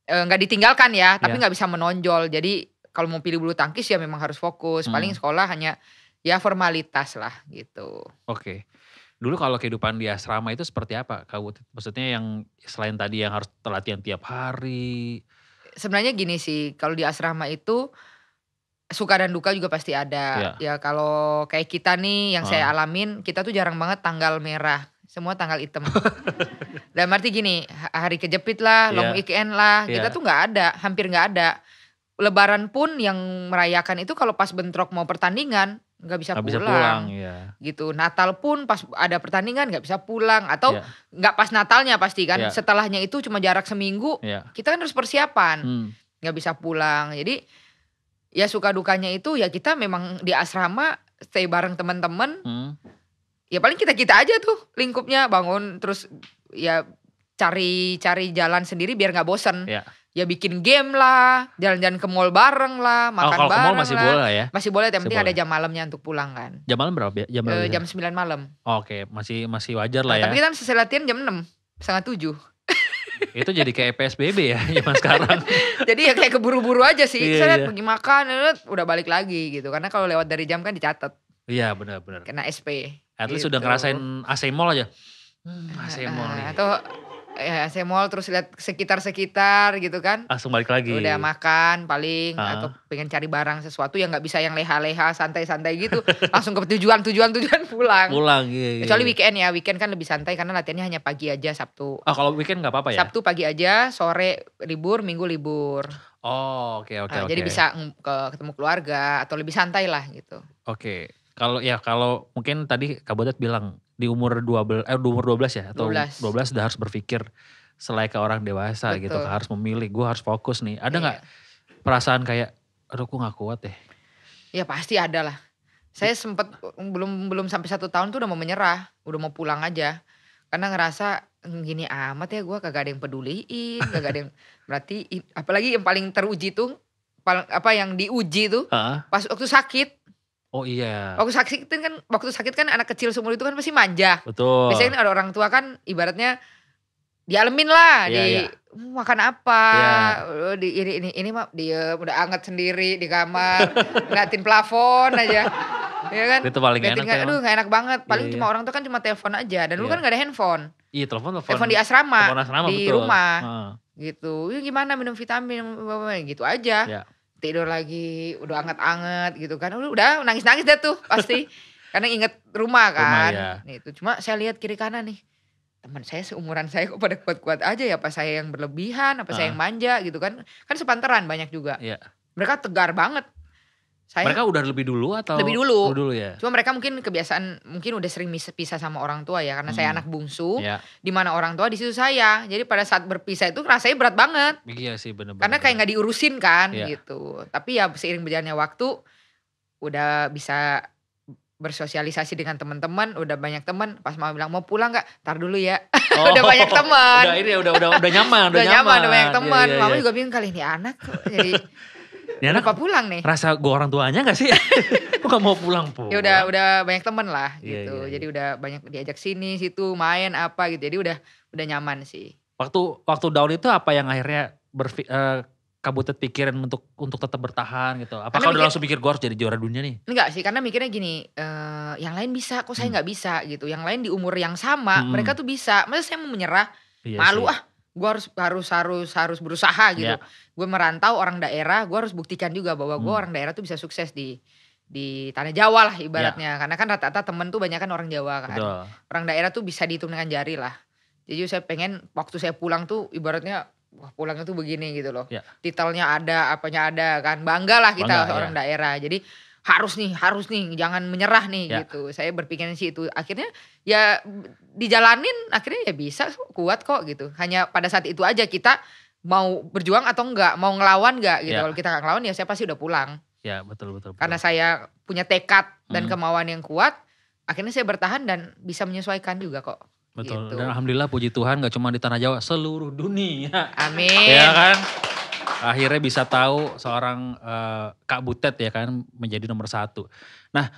eh, nggak e, ditinggalkan ya, tapi iya. nggak ya. bisa menonjol. Jadi kalau mau pilih bulu tangkis ya memang harus fokus. Hmm. Paling sekolah hanya ya formalitas lah gitu. Oke. Okay dulu kalau kehidupan di asrama itu seperti apa kau maksudnya yang selain tadi yang harus latihan tiap hari sebenarnya gini sih kalau di asrama itu suka dan duka juga pasti ada ya, ya kalau kayak kita nih yang hmm. saya ah. alamin kita tuh jarang banget tanggal merah semua tanggal hitam. [LAUGHS] Dan arti gini, hari kejepit lah, yeah. long ya. weekend lah, yeah. kita ya. tuh nggak ada, hampir nggak ada. Lebaran pun yang merayakan itu kalau pas bentrok mau pertandingan, nggak bisa pulang, bisa pulang ya. gitu Natal pun pas ada pertandingan nggak bisa pulang atau iya. nggak ya. pas Natalnya pasti kan ya. setelahnya itu cuma jarak seminggu ya. kita kan harus persiapan hmm. nggak hmm. bisa pulang jadi ya suka dukanya itu ya kita memang di asrama stay bareng teman-teman hmm. ya paling kita kita aja tuh lingkupnya bangun terus ya cari cari jalan sendiri biar nggak bosen ya ya bikin game lah, jalan-jalan ke mall bareng lah, oh, makan oh, kalau bareng ke mall masih lah. boleh ya? Masih boleh, tapi penting ada jam malamnya untuk pulang kan. Jam malam berapa? Ya? Jam, eh, berapa? Ya? jam 9 malam. Oh, Oke, okay. masih masih wajar lah nah, ya. Tapi kita selesai latihan jam 6, setengah 7. [LAUGHS] itu jadi kayak PSBB ya zaman sekarang. [LAUGHS] jadi ya kayak keburu-buru aja sih. Iya, Saya pergi makan, eh, udah balik lagi gitu. Karena kalau lewat dari jam kan dicatat. Iya benar-benar. Kena SP. At least gitu. udah ngerasain AC Mall aja. Hmm, AC nah, Mall nah, Atau ya saya mall terus lihat sekitar-sekitar gitu kan langsung balik lagi udah makan paling uh. atau pengen cari barang sesuatu yang nggak bisa yang leha-leha santai-santai gitu [LAUGHS] langsung ke tujuan tujuan tujuan pulang pulang iya, iya. kecuali iya. weekend ya weekend kan lebih santai karena latihannya hanya pagi aja sabtu ah kalau weekend nggak apa-apa ya sabtu pagi aja sore libur minggu libur oh oke okay, oke okay, nah, okay. jadi bisa ke ketemu keluarga atau lebih santai lah gitu oke okay. kalau ya kalau mungkin tadi Kak kabodat bilang di umur 12 eh di umur 12 ya atau 12, 12 udah harus berpikir selain ke orang dewasa Betul. gitu harus memilih gue harus fokus nih ada iya. nggak iya. perasaan kayak aduh gue nggak kuat deh ya pasti ada lah saya sempet belum belum sampai satu tahun tuh udah mau menyerah udah mau pulang aja karena ngerasa hmm, gini amat ya gue kagak ada yang peduliin kagak ada yang [LAUGHS] berarti apalagi yang paling teruji tuh apa yang diuji tuh uh -huh. pas waktu sakit Oh iya. Waktu sakit kan waktu sakit kan anak kecil seumur itu kan pasti manja. Betul. Biasanya kan ada orang tua kan ibaratnya dialemin lah iya, di iya. Hmm, makan apa yeah. Oh, di ini ini ini mah dia udah anget sendiri di kamar [LAUGHS] ngeliatin plafon aja ya kan itu paling Dating enak gak, aduh gak enak banget iya, paling iya, cuma orang tuh kan cuma telepon aja dan iya. lu kan gak ada handphone iya telepon telepon telepon di asrama, telepon asrama di betul. rumah uh. gitu ya gimana minum vitamin gitu aja yeah tidur lagi udah anget-anget gitu kan udah nangis-nangis deh tuh pasti [LAUGHS] karena inget rumah kan rumah, iya. ya. itu cuma saya lihat kiri kanan nih teman saya seumuran saya kok pada kuat-kuat aja ya apa saya yang berlebihan apa uh. saya yang manja gitu kan kan sepantaran banyak juga yeah. mereka tegar banget saya, mereka udah lebih dulu atau lebih dulu. Lebih dulu ya. Cuma mereka mungkin kebiasaan mungkin udah sering pisah sama orang tua ya karena hmm. saya anak bungsu. Ya. Di mana orang tua di situ saya. Jadi pada saat berpisah itu rasanya berat banget. Iya sih benar-benar. Karena kayak nggak diurusin kan ya. gitu. Tapi ya seiring berjalannya waktu udah bisa bersosialisasi dengan teman-teman, udah banyak teman. Pas mau bilang mau pulang nggak? Tar dulu ya. [LAUGHS] Oh, udah banyak teman. Udah ini ya, udah udah udah nyaman, udah, udah nyaman. nyaman, udah banyak iya, teman. Iya, iya, iya. Mama juga bingung kali ini anak jadi ini anak pulang nih. Rasa gue orang tuanya gak sih? [LAUGHS] kok gak mau pulang pun. Ya udah udah banyak temen lah iya, gitu. Yeah, yeah. Jadi udah banyak diajak sini situ main apa gitu. Jadi udah udah nyaman sih. Waktu waktu down itu apa yang akhirnya berfi, uh, eh, kabutet pikiran untuk untuk tetap bertahan gitu? Apa udah langsung pikir gue harus jadi juara dunia nih? Enggak sih, karena mikirnya gini, uh, yang lain bisa, kok saya hmm. nggak hmm. bisa gitu. Yang lain di umur yang sama, hmm. mereka tuh bisa. Masa saya mau menyerah? Iya malu sih. ah gue harus harus harus harus berusaha iya. gitu. Yeah. Gue merantau orang daerah, gue harus buktikan juga bahwa gue hmm. orang daerah tuh bisa sukses di di tanah Jawa lah iya. ibaratnya. Yeah. Karena kan rata-rata temen tuh banyak kan orang Jawa kan. Betul. Orang daerah tuh bisa dihitung dengan jari lah. Jadi saya pengen waktu saya pulang tuh ibaratnya wah pulangnya tuh begini gitu loh. Yeah. Titelnya ada, apanya ada kan. Bangga lah kita Bangga, orang yeah. daerah. Jadi harus nih, harus nih, jangan menyerah nih ya. gitu. Saya berpikir sih itu. Akhirnya ya dijalanin, akhirnya ya bisa kuat kok gitu. Hanya pada saat itu aja kita mau berjuang atau enggak, mau ngelawan enggak gitu. Ya. Kalau kita nggak ngelawan ya saya pasti udah pulang. Ya betul betul. betul. Karena saya punya tekad dan hmm. kemauan yang kuat, akhirnya saya bertahan dan bisa menyesuaikan juga kok. Betul. Gitu. Dan alhamdulillah puji Tuhan gak cuma di tanah Jawa, seluruh dunia. Amin. ya kan? akhirnya bisa tahu seorang uh, Kak Butet ya kan menjadi nomor satu. Nah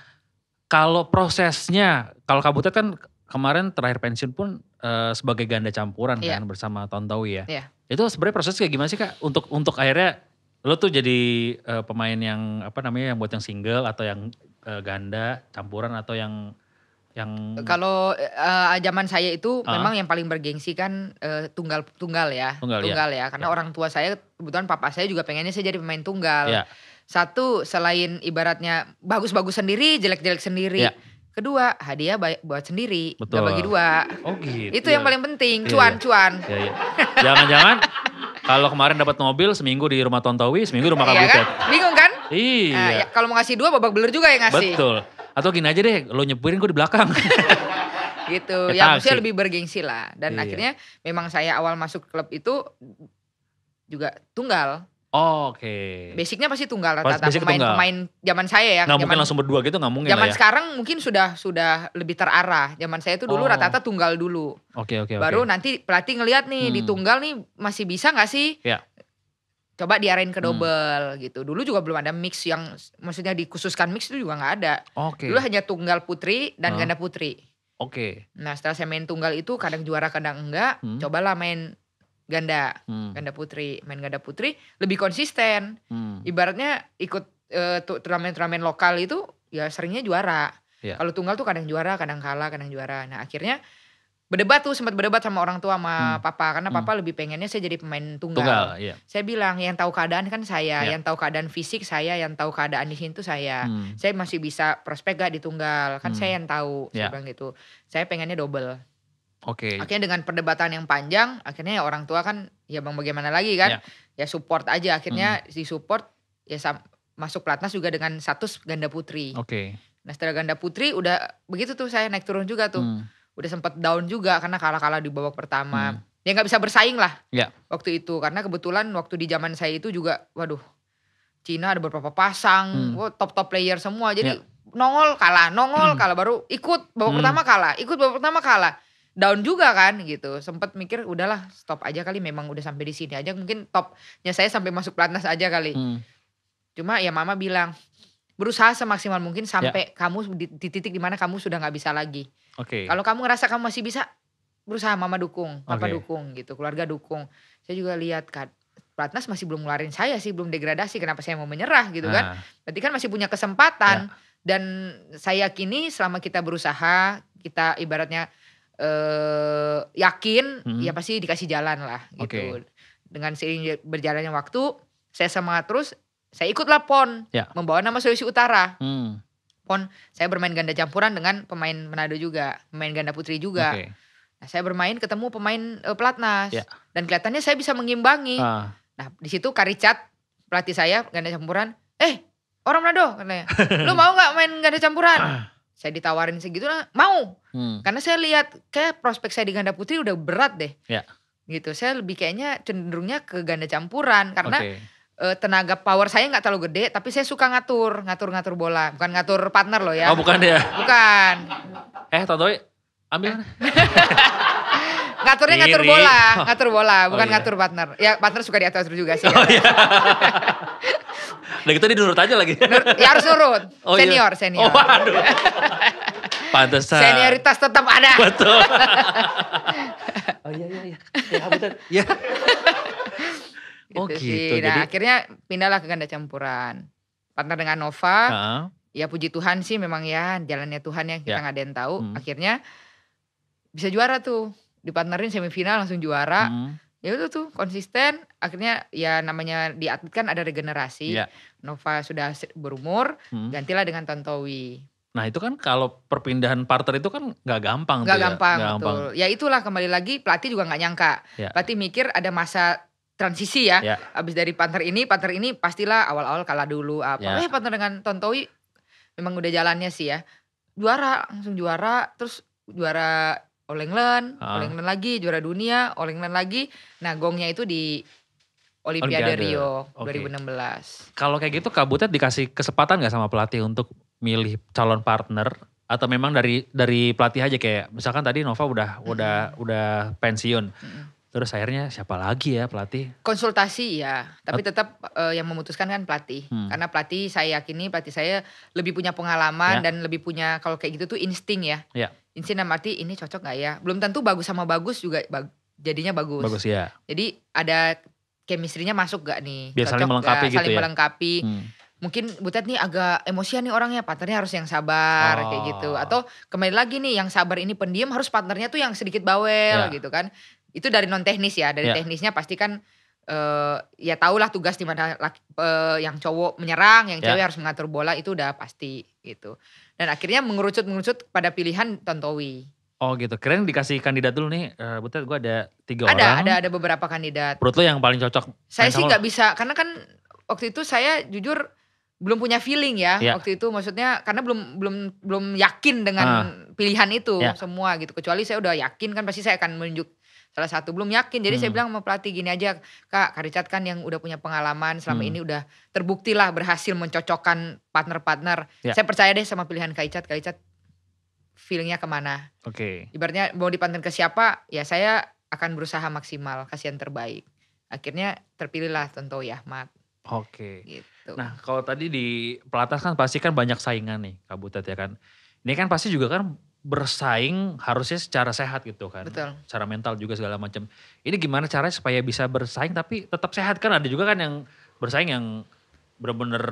kalau prosesnya, kalau Kak Butet kan kemarin terakhir pensiun pun uh, sebagai ganda campuran yeah. kan bersama Tontowi ya. Yeah. Itu sebenarnya prosesnya kayak gimana sih Kak untuk untuk akhirnya lo tuh jadi uh, pemain yang apa namanya yang buat yang single atau yang uh, ganda campuran atau yang yang kalau uh, zaman saya itu uh. memang yang paling bergengsi kan uh, tunggal tunggal ya tunggal, ya. tunggal ya. ya karena ya. orang tua saya kebetulan papa saya juga pengennya saya jadi pemain tunggal ya. satu selain ibaratnya bagus-bagus sendiri jelek-jelek sendiri ya. kedua hadiah buat sendiri Betul. Gak bagi dua oh gitu itu ya. yang paling penting cuan-cuan iya iya. iya, iya. jangan-jangan kalau kemarin dapat mobil seminggu di rumah Tontowi seminggu di rumah Kak iya kan? Ya? bingung kan iya uh, ya, kalau mau ngasih dua babak belur juga yang ngasih betul atau gini aja deh, lo nyempirin gue di belakang. [LAUGHS] gitu. Ketak Ya maksudnya lebih bergengsi lah. Dan iya. akhirnya memang saya awal masuk klub itu juga tunggal. Oh, Oke. Okay. Basicnya pasti tunggal rata-rata pemain-pemain zaman saya ya. Nggak zaman, mungkin langsung berdua gitu nggak mungkin. Zaman ya. sekarang mungkin sudah sudah lebih terarah. Zaman saya itu dulu oh. rata-rata oh. tunggal dulu. Oke okay, oke. Okay, Baru okay. nanti pelatih ngelihat nih hmm. di tunggal nih masih bisa nggak sih? Yeah coba diarahin ke hmm. double hmm. gitu. Dulu juga belum ada mix yang maksudnya dikhususkan mix itu juga nggak ada. Okay. Dulu hanya tunggal putri dan hmm. ganda putri. Oke. Okay. Nah setelah saya main tunggal itu kadang juara kadang enggak, hmm. cobalah main ganda, hmm. ganda putri, main ganda putri lebih konsisten. Hmm. Ibaratnya ikut uh, turnamen-turnamen lokal itu ya seringnya juara. Yeah. Kalau tunggal tuh kadang juara, kadang kalah, kadang juara. Nah akhirnya berdebat tuh sempat berdebat sama orang tua sama hmm. papa karena hmm. papa hmm. lebih pengennya saya jadi pemain tunggal. tunggal iya. Saya bilang yang tahu keadaan kan saya, yeah. yang tahu keadaan fisik saya, yang tahu keadaan di sini tuh saya. Hmm. Saya masih bisa prospek gak di tunggal, kan hmm. saya yang tahu. Yeah. Saya iya. bilang gitu. Saya pengennya double. Oke. Okay. Akhirnya dengan perdebatan yang panjang, akhirnya ya orang tua kan ya bang bagaimana lagi kan? Yeah. Ya support aja akhirnya hmm. support, ya masuk pelatnas juga dengan status ganda putri. Oke. Okay. Nah setelah ganda putri udah begitu tuh saya naik turun juga tuh. Hmm udah sempat down juga karena kalah-kalah di babak pertama. Hmm. Ya nggak bisa bersaing lah yeah. waktu itu karena kebetulan waktu di zaman saya itu juga, waduh, Cina ada beberapa pasang, hmm. top top player semua. Jadi yeah. nongol kalah, nongol hmm. kalah, baru ikut babak hmm. pertama kalah, ikut babak pertama kalah. Down juga kan gitu, sempat mikir udahlah stop aja kali, memang udah sampai di sini aja, mungkin topnya saya sampai masuk pelatnas aja kali. Hmm. Cuma ya mama bilang, berusaha semaksimal mungkin ya. sampai yeah. kamu di, di titik dimana kamu sudah nggak bisa lagi. Oke. Okay. Kalau kamu ngerasa kamu masih bisa, berusaha mama dukung, papa okay. dukung gitu, keluarga dukung. Saya juga lihat kan Platnas masih belum ngeluarin saya sih, belum degradasi. Kenapa saya mau menyerah gitu kan. nah. kan? Berarti kan masih punya kesempatan. Yeah. Dan saya yakini selama kita berusaha, kita ibaratnya eh, yakin, -hmm. ya pasti dikasih jalan lah gitu. Okay. Dengan seiring berjalannya waktu, saya semangat terus saya ikutlah PON ya. membawa nama Sulawesi Utara. Hmm. PON saya bermain ganda campuran dengan pemain Manado juga, pemain ganda putri juga. Okay. Nah, saya bermain ketemu pemain uh, pelatnas ya. dan kelihatannya saya bisa mengimbangi. Ah. Nah, di situ Karicat pelatih saya ganda campuran, "Eh, orang Manado," katanya. "Lu mau nggak main ganda campuran?" [LAUGHS] saya ditawarin segitu lah mau. Hmm. Karena saya lihat kayak prospek saya di ganda putri udah berat deh. Ya. Gitu. Saya lebih kayaknya cenderungnya ke ganda campuran karena okay Eh, tenaga power saya nggak terlalu gede tapi saya suka ngatur ngatur-ngatur bola bukan ngatur partner loh ya oh bukan ya bukan eh tontoy ambil [LAUGHS] ngaturnya ngatur bola oh. ngatur bola bukan oh, iya. ngatur partner ya partner suka diatur juga sih oh, iya. nah gitu dinurut aja lagi ya harus nurut oh, senior iya. senior oh, aduh. Pantesan. Senioritas tetap ada. Betul. [LAUGHS] oh iya iya iya. Ya, betul. ya. [LAUGHS] Oh, gitu oh gitu. Sih. Nah, Jadi akhirnya pindahlah ke ganda campuran. Partner dengan Nova. Uh -huh. Ya puji Tuhan sih memang ya jalannya Tuhan yang kita yeah. ada yang tahu. Hmm. Akhirnya bisa juara tuh. Dipartnerin semifinal langsung juara. Hmm. Ya itu tuh konsisten. Akhirnya ya namanya di atlet kan ada regenerasi. Yeah. Nova sudah berumur, hmm. gantilah dengan Tontowi. Nah itu kan kalau perpindahan partner itu kan gak gampang. Nggak ya. gampang, ya. gak gampang, betul. Ya itulah kembali lagi pelatih juga gak nyangka. Ya. Pelatih mikir ada masa transisi ya. ya. Abis dari Panther ini, Panther ini pastilah awal-awal kalah dulu apa. Ah, ya. Eh Panther dengan Tontowi memang udah jalannya sih ya. Juara, langsung juara, terus juara All England, uh. All England lagi, juara dunia, All England lagi. Nah gongnya itu di Olimpiade, Olimpiade. Rio okay. 2016. Kalau kayak gitu Kak Butet dikasih kesempatan gak sama pelatih untuk milih calon partner atau memang dari dari pelatih aja kayak misalkan tadi Nova udah mm -hmm. udah udah pensiun. Mm -hmm. Terus akhirnya siapa lagi ya pelatih? Konsultasi ya, tapi tetap uh, yang memutuskan kan pelatih. Hmm. Karena pelatih saya yakini pelatih saya lebih punya pengalaman ya. dan lebih punya kalau kayak gitu tuh insting ya. ya. Insting dan arti ini cocok gak ya? Belum tentu bagus sama bagus juga bag, jadinya bagus. Bagus ya. Jadi ada chemistry-nya masuk gak nih? Biasanya saling melengkapi gak, gitu saling ya. melengkapi. Hmm mungkin Butet nih agak emosian nih orangnya, partnernya harus yang sabar oh. kayak gitu. Oh. Atau kembali lagi nih yang sabar ini pendiam harus partnernya tuh yang sedikit bawel ya. gitu kan. Itu dari non teknis ya, dari yeah. teknisnya pasti kan uh, ya tahulah tugas di mana uh, yang cowok menyerang, yang yeah. cewek harus mengatur bola itu udah pasti gitu. Dan akhirnya mengerucut-mengerucut pada pilihan Tontowi. Oh gitu, keren dikasih kandidat dulu nih. Uh, eh, Butet gue ada tiga ada, orang. Ada, ada beberapa kandidat. Menurut lo yang paling cocok? Saya sih nggak bisa, karena kan waktu itu saya jujur belum punya feeling ya yeah. waktu itu maksudnya karena belum belum belum yakin dengan uh. pilihan itu yeah. semua gitu kecuali saya udah yakin kan pasti saya akan menunjuk salah satu belum yakin jadi hmm. saya bilang sama pelatih gini aja kak Karicat kan yang udah punya pengalaman selama hmm. ini udah terbukti lah berhasil mencocokkan partner-partner yeah. saya percaya deh sama pilihan Karicat Karicat feelingnya kemana oke okay. ibaratnya mau dipantun ke siapa ya saya akan berusaha maksimal kasihan terbaik akhirnya terpilihlah ya Ahmad oke okay. gitu Gitu. Nah kalau tadi di pelatas kan pasti kan banyak saingan nih Kak Butet ya kan. Ini kan pasti juga kan bersaing harusnya secara sehat gitu kan. Betul. Secara mental juga segala macam. Ini gimana caranya supaya bisa bersaing tapi tetap sehat kan ada juga kan yang bersaing yang benar-benar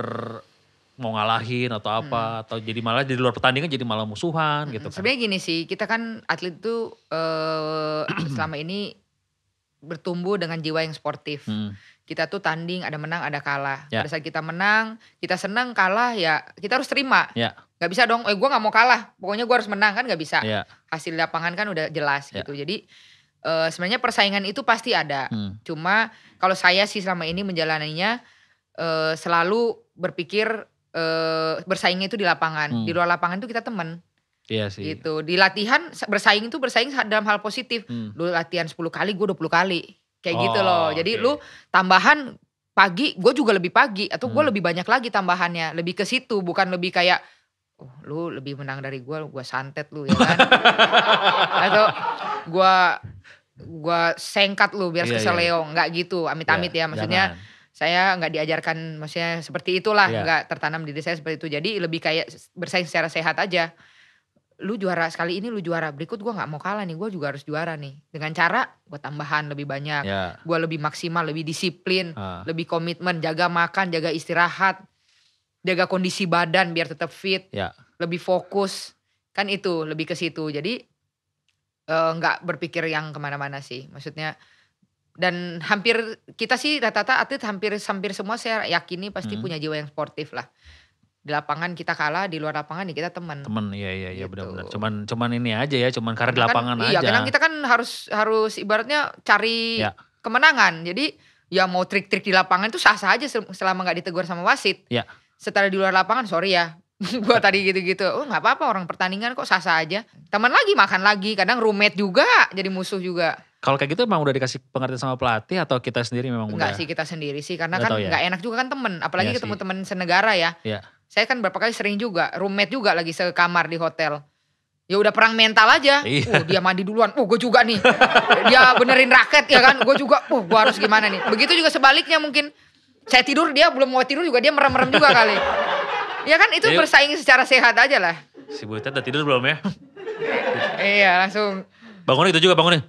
mau ngalahin atau apa hmm. atau jadi malah di luar pertandingan jadi malah musuhan hmm. gitu kan. Sebenarnya gini sih, kita kan atlet tuh uh, [CLEARS THROAT] selama ini bertumbuh dengan jiwa yang sportif. Hmm kita tuh tanding ada menang ada kalah yeah. pada saat kita menang kita senang kalah ya kita harus terima yeah. Gak bisa dong eh gue nggak mau kalah pokoknya gue harus menang kan nggak bisa yeah. hasil lapangan kan udah jelas yeah. gitu jadi uh, sebenarnya persaingan itu pasti ada hmm. cuma kalau saya sih selama ini menjalaninya uh, selalu berpikir uh, bersaingnya itu di lapangan hmm. di luar lapangan itu kita temen Iya sih. Gitu. Di latihan bersaing itu bersaing dalam hal positif. Hmm. Lu latihan 10 kali, gue 20 kali kayak oh, gitu loh jadi okay. lu tambahan pagi gue juga lebih pagi atau gue hmm. lebih banyak lagi tambahannya lebih ke situ bukan lebih kayak oh, lu lebih menang dari gue gue santet lu ya kan [LAUGHS] atau gue gue sengkat lu biar yeah, iya, keseleo iya. yeah. nggak gitu iya, amit-amit yeah, ya maksudnya jangan. saya nggak diajarkan maksudnya seperti itulah yeah. nggak tertanam diri saya seperti itu jadi lebih kayak bersaing secara sehat aja lu juara sekali ini lu juara berikut gue nggak mau kalah nih gue juga harus juara nih dengan cara gue tambahan lebih banyak yeah. gue lebih maksimal lebih disiplin uh. lebih komitmen jaga makan jaga istirahat jaga kondisi badan biar tetap fit yeah. lebih fokus kan itu lebih ke situ jadi eh, nggak uh, berpikir yang kemana-mana sih maksudnya dan hampir kita sih rata-rata atlet hampir hampir semua saya yakini pasti hmm. punya jiwa yang sportif lah di lapangan kita kalah di luar lapangan nih ya kita teman teman iya iya iya gitu. benar-benar cuman cuman ini aja ya cuman karena kan di lapangan kan, aja iya kadang kita kan harus harus ibaratnya cari ya. kemenangan jadi ya mau trik-trik di lapangan itu sah-sah aja selama nggak ditegur sama wasit ya. setelah di luar lapangan sorry ya [LAUGHS] gua tadi gitu-gitu oh nggak apa-apa orang pertandingan kok sah-sah aja teman lagi makan lagi kadang roommate juga jadi musuh juga kalau kayak gitu emang udah dikasih pengertian sama pelatih atau kita sendiri memang Enggak udah? sih kita sendiri sih karena gak kan ya. nggak ya? enak juga kan temen, apalagi ya ketemu temen senegara ya. ya. Saya kan berapa kali sering juga, roommate juga lagi sekamar di hotel. Ya udah perang mental aja. Iya. Oh, dia mandi duluan. Oh, gue juga nih. dia benerin raket ya kan. Gue juga. Oh, gue harus gimana nih. Begitu juga sebaliknya mungkin saya tidur dia belum mau tidur juga dia merem-merem juga kali. Ya kan itu Ayo. Iya. bersaing secara sehat aja lah. Si Butet udah tidur belum ya? iya langsung. Bangun itu juga bangunin.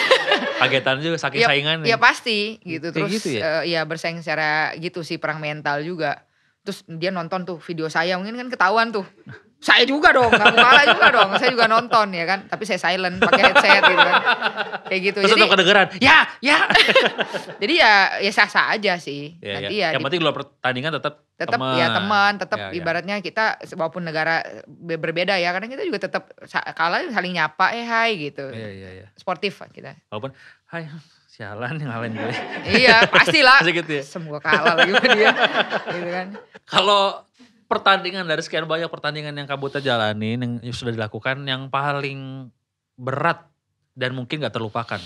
[LAUGHS] Kagetan juga saking ya, saingan. Ya pasti gitu terus. gitu ya? Uh, ya bersaing secara gitu sih perang mental juga. Terus dia nonton tuh video saya mungkin kan ketahuan tuh. Saya juga dong, gak malah juga dong. Saya juga nonton ya kan, tapi saya silent pakai headset gitu kan. Kayak gitu. Terus Jadi kedengeran. Ya, ya. [LAUGHS] Jadi ya ya sah-sah aja sih. Ya, ya. Nanti ya. ya yang penting luar pertandingan tetap tetap ya, teman. ya teman, tetap ya, ya. ibaratnya kita walaupun negara berbeda ya, karena kita juga tetap kalah saling nyapa eh hai gitu. Iya, iya, iya. Sportif kita. Walaupun hai Sialan yang ngalahin gue. iya, pastilah. Pasti gitu ya. Semua kalah lagi dia. gitu kan. Kalau pertandingan dari sekian banyak pertandingan yang kabutnya jalani yang sudah dilakukan yang paling berat dan mungkin gak terlupakan.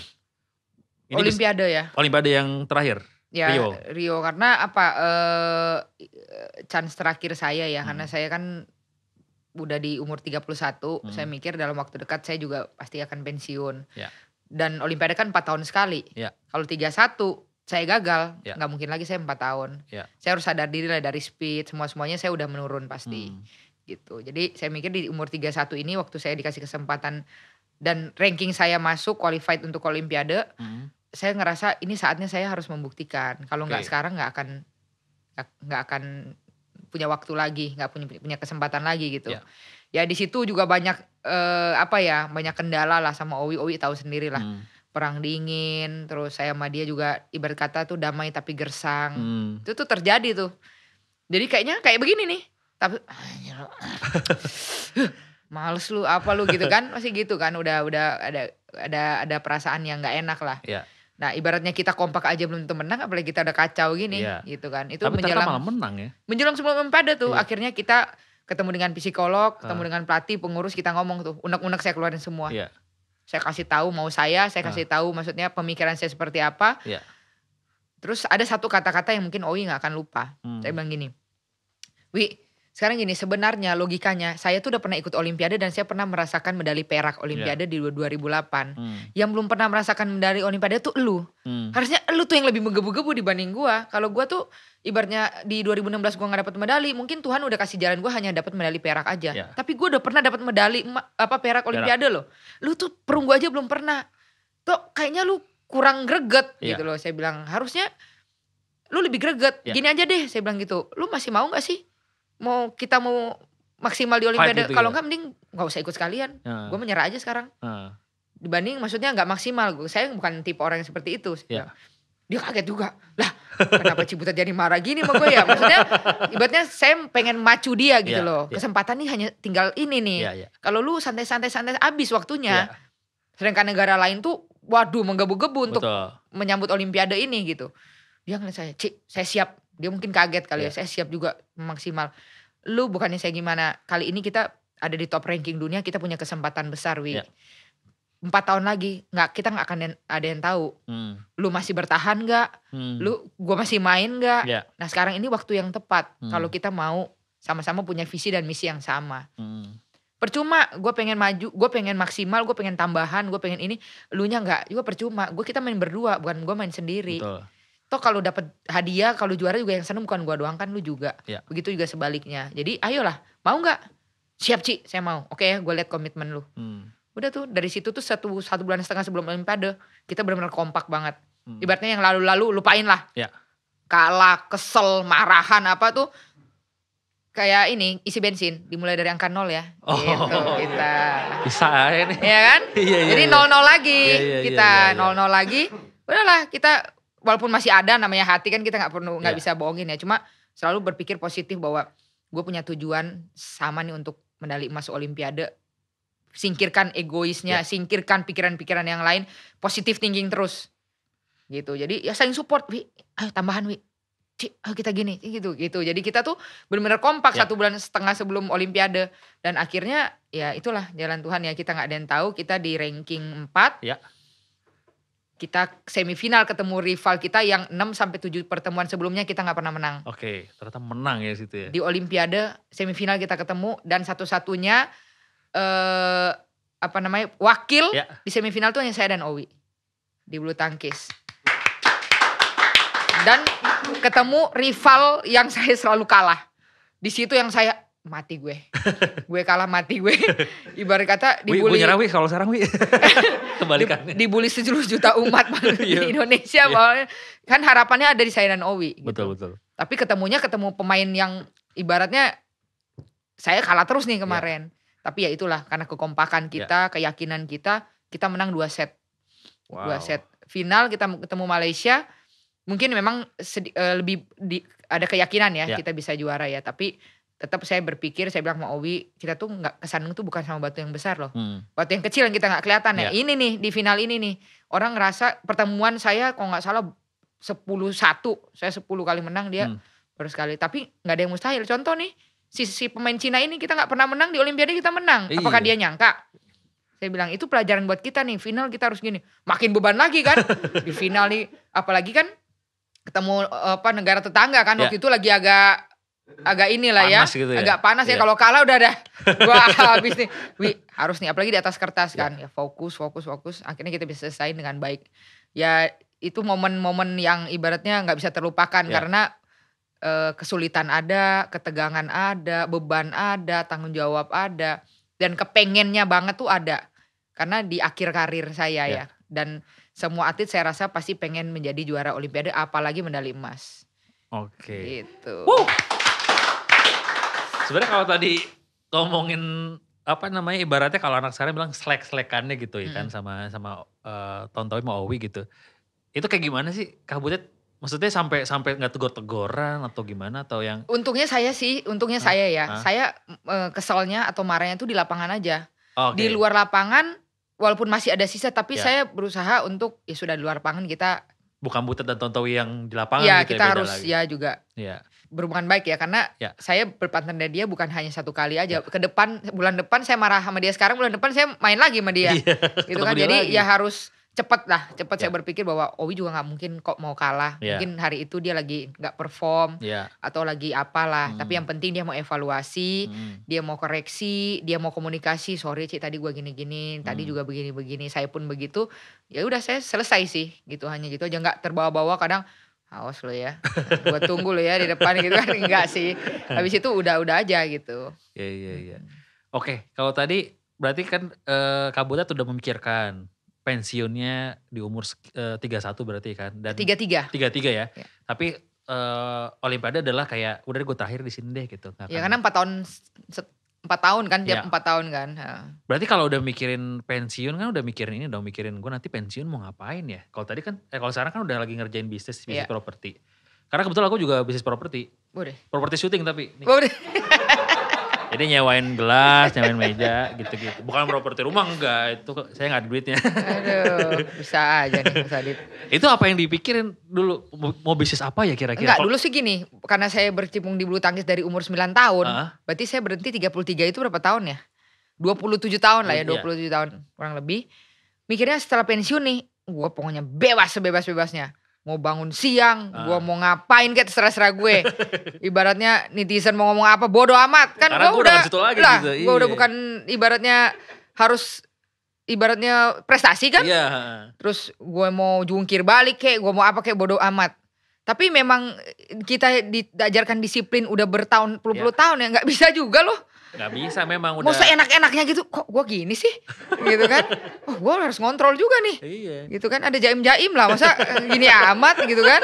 Ini Olimpiade ya. Olimpiade yang terakhir. Ya, Rio. Rio karena apa eh chance terakhir saya ya hmm. karena saya kan udah di umur 31, hmm. saya mikir dalam waktu dekat saya juga pasti akan pensiun. Ya dan Olimpiade kan empat tahun sekali. Yeah. Kalau tiga satu saya gagal, yeah. nggak mungkin lagi saya empat tahun. Yeah. Saya harus sadar diri lah dari speed, semua semuanya saya udah menurun pasti. Hmm. Gitu. Jadi saya mikir di umur 31 ini waktu saya dikasih kesempatan dan ranking saya masuk qualified untuk Olimpiade, hmm. saya ngerasa ini saatnya saya harus membuktikan. Kalau okay. nggak sekarang nggak akan nggak akan punya waktu lagi, nggak punya punya kesempatan lagi gitu. Yeah. Ya di situ juga banyak eh, apa ya banyak kendala lah sama Owi Owi tahu sendiri lah hmm. perang dingin terus saya sama dia juga ibarat kata tuh damai tapi gersang hmm. itu tuh terjadi tuh jadi kayaknya kayak begini nih tapi [LAUGHS] males lu apa lu gitu kan masih gitu kan udah udah ada ada ada perasaan yang nggak enak lah yeah. Nah, ibaratnya kita kompak aja belum tentu menang, apalagi kita udah kacau gini, iya. gitu kan. Itu Tapi menjelang malah menang ya. Menjelang sebelum empat tuh, iya. akhirnya kita ketemu dengan psikolog, ketemu uh. dengan pelatih, pengurus kita ngomong tuh, unek-unek saya keluarin semua. Yeah. Saya kasih tahu mau saya, saya ah. kasih uh. tahu maksudnya pemikiran saya seperti apa. Yeah. Terus ada satu kata-kata yang mungkin Owi nggak akan lupa. Hmm. Saya bilang gini, Wi, sekarang gini, sebenarnya logikanya saya tuh udah pernah ikut olimpiade dan saya pernah merasakan medali perak olimpiade yeah. di 2008. Hmm. Yang belum pernah merasakan medali olimpiade tuh lu Hmm. Harusnya lu tuh yang lebih menggebu-gebu dibanding gua. Kalau gua tuh ibaratnya di 2016 gua nggak dapat medali, mungkin Tuhan udah kasih jalan gua hanya dapat medali perak aja. Yeah. Tapi gua udah pernah dapat medali apa perak olimpiade loh. Lu tuh perunggu aja belum pernah. Tuh kayaknya lu kurang greget yeah. gitu loh. Saya bilang harusnya lu lebih greget. Yeah. Gini aja deh saya bilang gitu. Lu masih mau nggak sih mau kita mau maksimal di Olimpiade, gitu kalau ya? mending nggak usah ikut sekalian. Uh. Ya. Gue menyerah aja sekarang. Uh. Dibanding maksudnya nggak maksimal, gue, saya bukan tipe orang yang seperti itu. Yeah. Dia kaget juga, lah kenapa Cibutet jadi marah gini sama gue ya? Maksudnya ibaratnya saya pengen macu dia gitu yeah, loh. Ya. Kesempatan yeah. nih hanya tinggal ini nih. Yeah, yeah. Kalau lu santai-santai-santai abis waktunya. Yeah. Sedangkan negara lain tuh waduh menggebu-gebu untuk menyambut olimpiade ini gitu. Dia ngeliat saya, "Cik, saya siap dia mungkin kaget kali yeah. ya iya. saya siap juga maksimal lu bukannya saya gimana kali ini kita ada di top ranking dunia kita punya kesempatan besar wi yeah. empat tahun lagi nggak kita nggak akan ada yang tahu hmm. lu masih bertahan nggak hmm. lu gue masih main nggak yeah. nah sekarang ini waktu yang tepat hmm. kalau kita mau sama-sama punya visi dan misi yang sama hmm. percuma gue pengen maju gue pengen maksimal gue pengen tambahan gue pengen ini lu nya nggak juga percuma gue kita main berdua bukan gue main sendiri Betul toh kalau dapat hadiah kalau juara juga yang seneng bukan gua doang kan lu juga ya. begitu juga sebaliknya jadi ayolah mau nggak siap Ci saya mau oke okay, ya gue lihat komitmen lu hmm. udah tuh dari situ tuh satu satu bulan setengah sebelum olimpiade kita benar-benar kompak banget hmm. ibaratnya yang lalu-lalu lupain lah ya. kalah kesel marahan apa tuh kayak ini isi bensin dimulai dari angka nol ya oh. gitu kita bisa ah, ini ya kan [LAUGHS] iya, iya, jadi iya. nol nol lagi iya, iya, iya kita iya, nol nol lagi udahlah kita walaupun masih ada namanya hati kan kita nggak perlu nggak yeah. bisa bohongin ya cuma selalu berpikir positif bahwa gue punya tujuan sama nih untuk medali emas olimpiade singkirkan egoisnya yeah. singkirkan pikiran-pikiran yang lain positif thinking terus gitu jadi ya saling support wi ayo tambahan wi Cik, ayo kita gini gitu gitu jadi kita tuh benar-benar kompak yeah. satu bulan setengah sebelum olimpiade dan akhirnya ya itulah jalan Tuhan ya kita nggak ada yang tahu kita di ranking empat. yeah kita semifinal ketemu rival kita yang 6 sampai 7 pertemuan sebelumnya kita nggak pernah menang. Oke, ternyata menang ya situ ya. Di olimpiade semifinal kita ketemu dan satu-satunya eh apa namanya? wakil ya. di semifinal tuh hanya saya dan Owi di bulu tangkis. Dan ketemu rival yang [LAUGHS] saya selalu kalah. Di situ yang saya mati gue. gue kalah mati gue. [LAUGHS] Ibarat kata dibully. Gue nyerah kalau sekarang wi. [LAUGHS] Kebalikannya. dibully sejuta juta umat [LAUGHS] di iya. Indonesia. Yeah. Iya. Kan harapannya ada di saya dan Owi. Gitu. Betul, betul. Tapi ketemunya ketemu pemain yang ibaratnya saya kalah terus nih iya. kemarin. Yeah. Tapi ya itulah karena kekompakan kita, yeah. keyakinan kita, kita menang dua set. Wow. Dua set. Final kita ketemu Malaysia. Mungkin memang eh, lebih di, ada keyakinan ya yeah. kita bisa juara ya. Tapi tetap saya berpikir saya bilang sama Owi kita tuh nggak kesandung tuh bukan sama batu yang besar loh hmm. batu yang kecil yang kita nggak kelihatan yeah. ya iya. ini nih di final ini nih orang ngerasa pertemuan saya kalau nggak salah 10 satu saya 10 kali menang dia hmm. baru sekali tapi nggak ada yang mustahil contoh nih si, si pemain Cina ini kita nggak pernah menang di Olimpiade kita menang Iyi. apakah dia nyangka saya bilang itu pelajaran buat kita nih final kita harus gini makin beban lagi kan [LAUGHS] di final nih apalagi kan ketemu eh, apa negara tetangga kan yeah. waktu itu lagi agak agak inilah ya, gitu ya, agak panas yeah. ya. Iya. Kalau kalah udah ada, [LAUGHS] wah habis nih. Wih, harus nih, apalagi di atas kertas iya. kan, ya fokus, fokus, fokus. Akhirnya kita bisa selesai dengan baik. Ya itu momen-momen yang ibaratnya nggak bisa terlupakan yeah. karena e, kesulitan ada, ketegangan ada, beban ada, tanggung jawab ada, dan kepengennya banget tuh ada. Karena di akhir karir saya yeah. ya, dan semua atlet saya rasa pasti pengen menjadi juara Olimpiade, apalagi medali emas. Oke. Okay. Gitu. Woo! Sebenarnya kalau tadi ngomongin apa namanya ibaratnya kalau anak sekarang bilang selek-selekannya gitu ya kan sama sama uh, Tontowi mau Owi gitu. Itu kayak gimana sih Butet Maksudnya sampai sampai nggak tegur-teguran atau gimana atau yang? Untungnya saya sih, untungnya saya ya, saya e, keselnya atau marahnya tuh di lapangan aja. Di luar lapangan, walaupun masih ada sisa, tapi yeah. saya berusaha untuk ya sudah di luar lapangan kita. Bukan butet dan tontowi yang di lapangan. Ya gitu ya, kita ya, harus lagi. ya juga. Ya berhubungan baik ya karena ya. saya berpartner dengan dia bukan hanya satu kali aja. Ya. Ke depan bulan depan saya marah sama dia sekarang bulan depan saya main lagi sama dia. Ya, gitu kan. Jadi lagi. ya harus cepat lah, cepat ya. saya berpikir bahwa Owi juga nggak mungkin kok mau kalah. Ya. Mungkin hari itu dia lagi nggak perform ya. atau lagi apalah. Hmm. Tapi yang penting dia mau evaluasi, hmm. dia mau koreksi, dia mau komunikasi. Sorry Cik tadi gua gini-gini, tadi hmm. juga begini-begini, saya pun begitu. Ya udah saya selesai sih gitu hanya gitu aja nggak terbawa-bawa kadang Awas lo ya. gue tunggu lo ya di depan gitu kan. [LAUGHS] Enggak sih. Habis itu udah-udah aja gitu. Iya, iya, iya. Oke, kalau tadi berarti kan eh, tuh udah memikirkan pensiunnya di umur eh, tiga satu berarti kan. Dan tiga. Tiga tiga ya. Iya. Tapi eh, Olimpiade adalah kayak udah gue terakhir di sini deh gitu. Iya ya karena empat tahun Empat tahun kan, tiap iya. empat ya. tahun kan. Ha. Berarti kalau udah mikirin pensiun kan udah mikirin ini udah mikirin gue nanti pensiun mau ngapain ya. Kalau tadi kan, eh kalau sekarang kan udah lagi ngerjain bisnis, bisnis yeah. properti. Karena kebetulan aku juga bisnis properti. Properti syuting tapi. Boleh. [LAUGHS] Jadi nyewain gelas, nyewain meja gitu-gitu. Bukan properti rumah enggak, itu saya nggak ada duitnya. Aduh, bisa aja nih Mas Adit. Itu apa yang dipikirin dulu mau bisnis apa ya kira-kira? Enggak, dulu sih gini, karena saya bercipung di bulu tangkis dari umur 9 tahun. Uh -huh. Berarti saya berhenti 33 itu berapa tahun ya? 27 tahun lah ya, 27 iya. tahun kurang lebih. Mikirnya setelah pensiun nih, gue pokoknya bebas sebebas-bebasnya mau bangun siang, uh. Ah. gue mau ngapain kayak terserah-serah gue. [LAUGHS] ibaratnya netizen mau ngomong apa bodo amat kan gue udah, lagi lah, gitu. gue udah iya. bukan ibaratnya harus ibaratnya prestasi kan. Yeah. Iya, Terus gue mau jungkir balik kayak gue mau apa kayak bodo amat. Tapi memang kita diajarkan disiplin udah bertahun iya. puluh-puluh yeah. tahun ya nggak bisa juga loh. Gak bisa memang udah. Mau enak enaknya gitu, kok gue gini sih? gitu kan. Oh gue harus ngontrol juga nih. Iya. Gitu kan, ada jaim-jaim lah. Masa eh, gini amat gitu kan.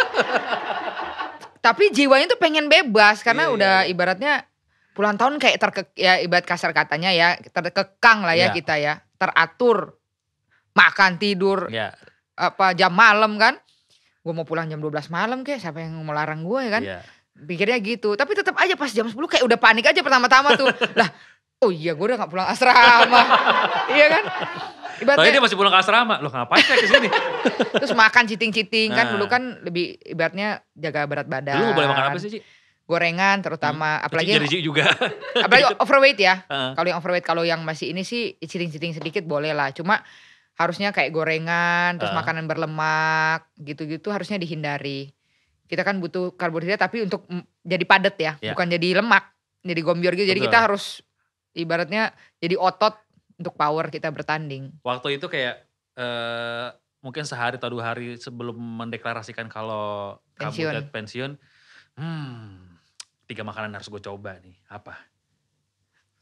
Tapi jiwanya tuh pengen bebas. Karena iya, udah iya. ibaratnya puluhan tahun kayak terke, ya ibarat kasar katanya ya. Terkekang lah ya iya. kita ya. Teratur. Makan, tidur. Iya. Apa, jam malam kan. Gue mau pulang jam 12 malam kayak siapa yang mau larang gue ya kan. Iya pikirnya gitu tapi tetap aja pas jam 10 kayak udah panik aja pertama-tama tuh [LAUGHS] lah oh iya gue udah gak pulang asrama [LAUGHS] iya kan Ibaratnya, Tapi dia masih pulang ke asrama, loh ngapain saya kesini? [LAUGHS] Terus makan citing-citing kan. nah. kan dulu kan lebih ibaratnya jaga berat badan. Lu boleh makan apa sih Ci? Gorengan terutama, hmm. apalagi Jadi juga. apalagi overweight ya. Uh. Kalau yang overweight, kalau yang masih ini sih citing-citing sedikit boleh lah. Cuma harusnya kayak gorengan, terus uh. makanan berlemak gitu-gitu harusnya dihindari kita kan butuh karbohidrat tapi untuk jadi padat ya, ya, bukan jadi lemak, jadi gombior gitu. Betul. Jadi kita harus ibaratnya jadi otot untuk power kita bertanding. Waktu itu kayak uh, mungkin sehari atau dua hari sebelum mendeklarasikan kalau pensiun. kamu pensiun, hmm, tiga makanan harus gue coba nih, apa?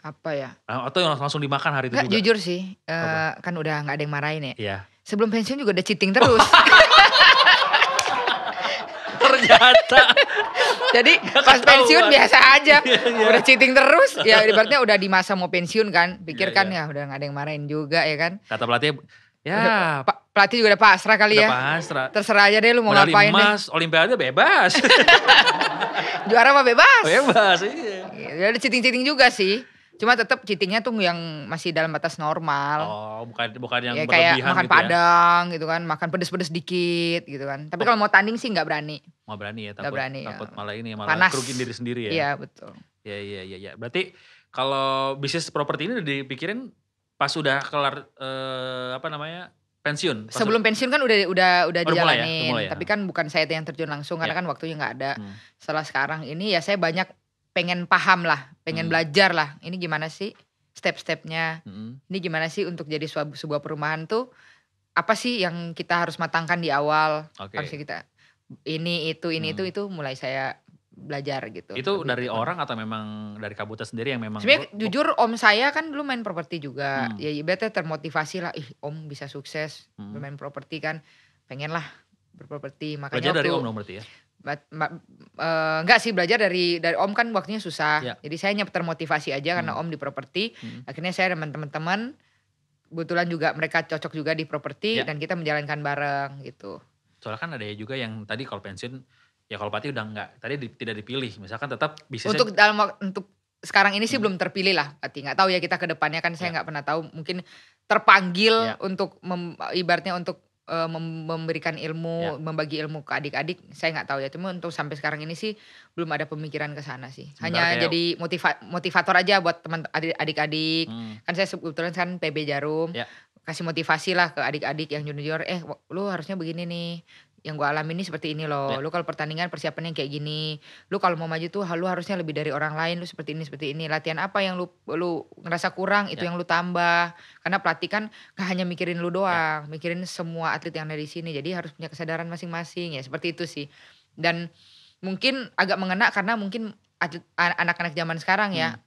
Apa ya? Ah, atau yang langsung dimakan hari itu Nggak, juga? Jujur sih, uh, kan udah nggak ada yang marahin ya. Iya. Sebelum pensiun juga udah cheating terus. [LAUGHS] ternyata. [LAUGHS] Jadi Gak pas ketahuan. pensiun biasa aja. yeah, iya. udah cheating terus. Ya [LAUGHS] berarti udah di masa mau pensiun kan. Pikirkan yeah, yeah. ya udah gak ada yang marahin juga ya kan. Kata pelatih ya Pak pelatih juga udah pasrah kali udah ya. pasrah. Terserah aja deh lu mau ngapain emas, deh. olimpiade bebas. [LAUGHS] Juara mah bebas. Bebas iya. Ya udah cheating-cheating juga sih. Cuma tetap cheatingnya tuh yang masih dalam batas normal. Oh, bukan bukan yang ya, kayak makan gitu ya? padang ya? gitu kan, makan pedes-pedes dikit gitu kan. Tapi oh. kalau mau tanding sih nggak berani. Nggak berani ya, takut, gak berani, ya. takut ya. malah ini malah Panas. kerugin diri sendiri ya. Iya betul. Iya iya iya. Ya. Berarti kalau bisnis properti ini udah dipikirin pas udah kelar eh, apa namanya pensiun pas sebelum pensiun kan udah udah udah jalanin ya? dijalanin ya? ya? tapi kan bukan saya yang terjun langsung karena ya. kan waktunya nggak ada hmm. setelah sekarang ini ya saya banyak pengen paham lah, pengen hmm. belajar lah. Ini gimana sih step-stepnya? Hmm. Ini gimana sih untuk jadi sebuah, perumahan tuh? Apa sih yang kita harus matangkan di awal? Okay. Harus kita ini itu ini hmm. itu itu mulai saya belajar gitu. Itu Lebih dari orang atau memang dari Kabuta sendiri yang memang Sebenarnya jujur om saya kan dulu main properti juga. Hmm. Ya ibaratnya termotivasi lah, ih om bisa sukses hmm. main properti kan. Pengen lah berproperti makanya belajar dari om dong ya Uh, eh, enggak sih belajar dari dari Om kan waktunya susah. Yeah. Jadi saya hanya termotivasi aja hmm. karena Om di properti. Hmm. Akhirnya saya dengan teman-teman kebetulan juga mereka cocok juga di properti yeah. dan kita menjalankan bareng gitu. Soalnya kan ada juga yang tadi kalau pensiun ya kalau pati udah enggak tadi di, tidak dipilih misalkan tetap bisa untuk dalam untuk sekarang ini sih hmm. belum terpilih lah Pati nggak tahu ya kita ke depannya kan saya ya. nggak yeah. pernah tahu mungkin terpanggil yeah. untuk mem, ibaratnya untuk uh, memberikan ilmu, ya. membagi ilmu ke adik-adik, saya nggak tahu ya. Cuma untuk sampai sekarang ini sih belum ada pemikiran ke sana sih. Hanya jadi motiva motivator aja buat teman adik-adik. Hmm. Kan saya kebetulan kan PB Jarum. Ya. Kasih motivasi lah ke adik-adik yang junior, eh lu harusnya begini nih yang gue alami ini seperti ini loh. Ya. Lu kalau pertandingan persiapannya kayak gini. Lu kalau mau maju tuh lu harusnya lebih dari orang lain. Lu seperti ini seperti ini. Latihan apa yang lu lu ngerasa kurang itu ya. yang lu tambah. Karena pelatih kan gak hanya mikirin lu ya. doang, ya. mikirin semua atlet yang ada di sini. Jadi harus punya kesadaran masing-masing ya. Seperti itu sih. Dan mungkin agak mengena karena mungkin anak-anak zaman sekarang ya hmm.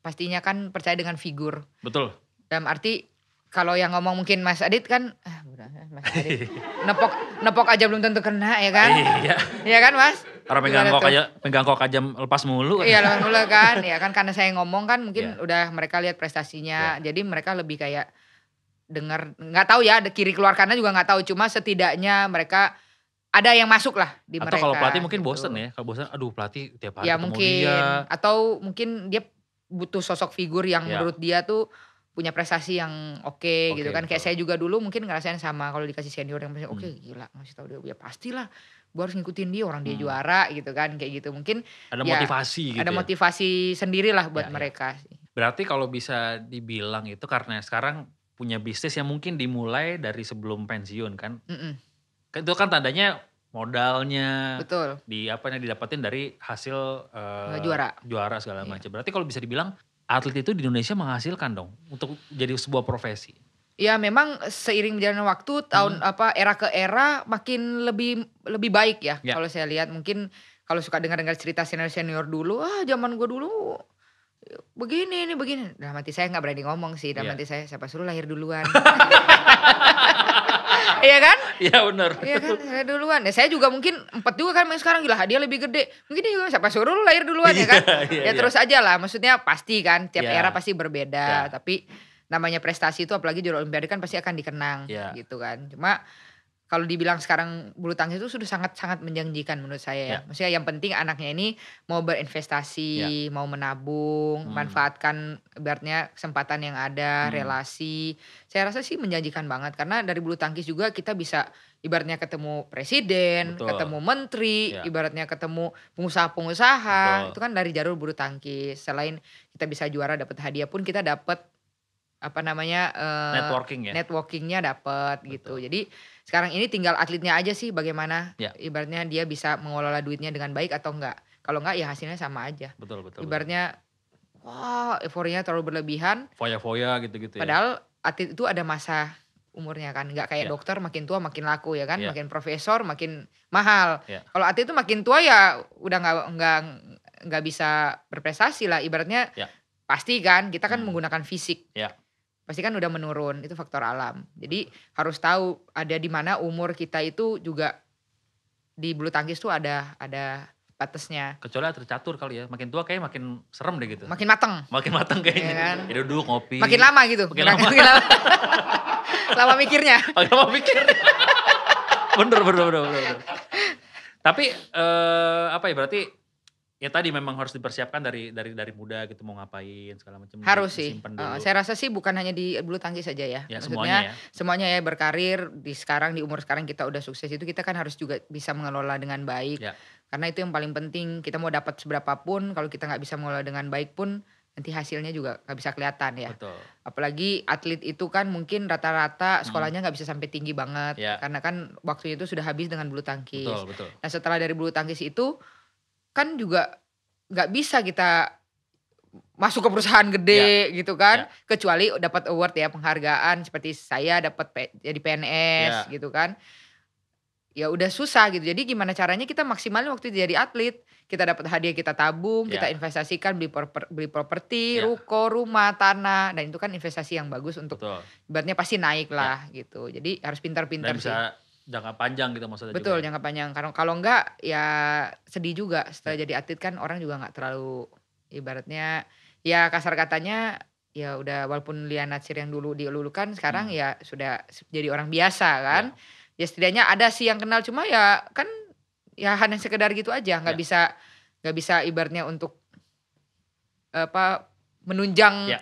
pastinya kan percaya dengan figur. Betul. Dalam arti kalau yang ngomong mungkin Mas Adit kan ah udah eh, Mas Adit [LAUGHS] nepok nepok aja belum tentu kena ya kan iya iya kan Mas Karena pegang kok aja pegang kok aja lepas mulu kan? iya lepas mulu kan ya kan karena saya ngomong kan mungkin yeah. udah mereka lihat prestasinya yeah. jadi mereka lebih kayak dengar nggak tahu ya kiri keluar karena juga nggak tahu cuma setidaknya mereka ada yang masuk lah di atau mereka. Atau kalau pelatih mungkin gitu. bosen ya, kalau bosen aduh pelatih tiap hari ya, mungkin. dia. Atau mungkin dia butuh sosok figur yang ya. menurut dia tuh punya prestasi yang oke okay, okay, gitu kan kayak saya juga dulu mungkin ngerasain sama kalau dikasih senior yang oke okay, hmm. gila ngasih tahu dia ya pastilah gue harus ngikutin dia orang dia hmm. juara gitu kan kayak gitu mungkin ada ya, motivasi gitu ada ya? motivasi sendiri lah buat ya, ya. mereka ya. berarti kalau bisa dibilang itu karena sekarang punya bisnis yang mungkin dimulai dari sebelum pensiun kan mm -mm. itu kan tandanya modalnya betul di apa yang didapatin dari hasil uh, juara juara segala iya. macam berarti kalau bisa dibilang atlet itu di Indonesia menghasilkan dong untuk jadi sebuah profesi. Ya memang seiring berjalannya waktu tahun hmm. apa era ke era makin lebih lebih baik ya, yeah. kalau saya lihat mungkin kalau suka dengar-dengar cerita senior-senior dulu ah zaman gue dulu begini ini begini dalam hati saya nggak berani ngomong sih dalam yeah. hati saya siapa suruh lahir duluan [LAUGHS] Iya kan? Iya benar. Iya kan? Saya duluan. Ya, saya juga mungkin empat juga kan main sekarang gila hadiah lebih gede. Mungkin dia juga siapa suruh lu lahir duluan ya iya, kan? Iya, ya iya. terus aja lah. Maksudnya pasti kan tiap era pasti berbeda. Tapi namanya prestasi itu apalagi juara olimpiade kan pasti akan dikenang gitu kan. Cuma kalau dibilang sekarang bulu tangkis itu sudah sangat-sangat menjanjikan menurut saya Yeah. Ya. Maksudnya yang penting anaknya ini mau berinvestasi, yeah. mau menabung, hmm. manfaatkan ibaratnya kesempatan yang ada, hmm. relasi. Saya rasa sih menjanjikan banget karena dari bulu tangkis juga kita bisa ibaratnya ketemu presiden, Betul. ketemu menteri, yeah. ibaratnya ketemu pengusaha-pengusaha. Itu kan dari jalur bulu tangkis. Selain kita bisa juara dapat hadiah pun kita dapat apa namanya uh, networking ya. Networkingnya dapat gitu. Jadi sekarang ini tinggal atletnya aja sih bagaimana ya. ibaratnya dia bisa mengelola duitnya dengan baik atau enggak. Kalau enggak ya hasilnya sama aja. Betul betul. Ibaratnya wah wah euforinya terlalu berlebihan. Foya-foya gitu-gitu. Ya. Padahal atlet itu ada masa umurnya kan nggak kayak ya. dokter makin tua makin laku ya kan ya. makin profesor makin mahal ya. kalau atlet itu makin tua ya udah nggak nggak nggak bisa berprestasi lah ibaratnya ya. pasti kan kita kan hmm. menggunakan fisik ya pasti kan udah menurun itu faktor alam jadi harus tahu ada di mana umur kita itu juga di bulu tangkis tuh ada ada batasnya kecuali tercatur kali ya makin tua kayak makin serem deh gitu makin mateng makin mateng kayaknya ya kan? ya duduk ngopi makin lama gitu makin lama makin lama. lama [LAUGHS] mikirnya [LAUGHS] makin lama mikir [LAUGHS] bener, bener bener bener bener tapi eh, apa ya berarti ya tadi memang harus dipersiapkan dari dari dari muda gitu mau ngapain segala macam harus sih eh, dulu. Uh, saya rasa sih bukan hanya di bulu tangkis saja ya, ya semuanya ya. semuanya ya berkarir di sekarang di umur sekarang kita udah sukses itu kita kan harus juga bisa mengelola dengan baik ya. karena itu yang paling penting kita mau dapat seberapa pun kalau kita nggak bisa mengelola dengan baik pun nanti hasilnya juga nggak bisa kelihatan ya Betul. apalagi atlet itu kan mungkin rata-rata hmm. sekolahnya nggak hmm. bisa sampai tinggi banget ya. karena kan waktunya itu sudah habis dengan bulu tangkis betul, betul. nah setelah dari bulu tangkis itu kan juga nggak bisa kita masuk ke perusahaan gede yeah. gitu kan yeah. kecuali dapat award ya penghargaan seperti saya dapat jadi PNS yeah. gitu kan ya udah susah gitu jadi gimana caranya kita maksimal waktu jadi atlet kita dapat hadiah kita tabung yeah. kita investasikan beli proper, beli properti yeah. ruko rumah tanah dan itu kan investasi yang bagus untuk Betul. ibaratnya pasti naik ya. lah yeah. gitu jadi harus pintar-pintar sih jangka panjang gitu maksudnya betul juga. Ya? jangka panjang karena kalau enggak ya sedih juga setelah ya. jadi atlet kan orang juga nggak terlalu ibaratnya ya kasar katanya ya udah walaupun Liana Sir yang dulu dielulukan sekarang hmm. ya sudah jadi orang biasa kan ya. ya setidaknya ada sih yang kenal cuma ya kan ya hanya sekedar gitu aja nggak ya. bisa nggak bisa ibaratnya untuk apa menunjang ya.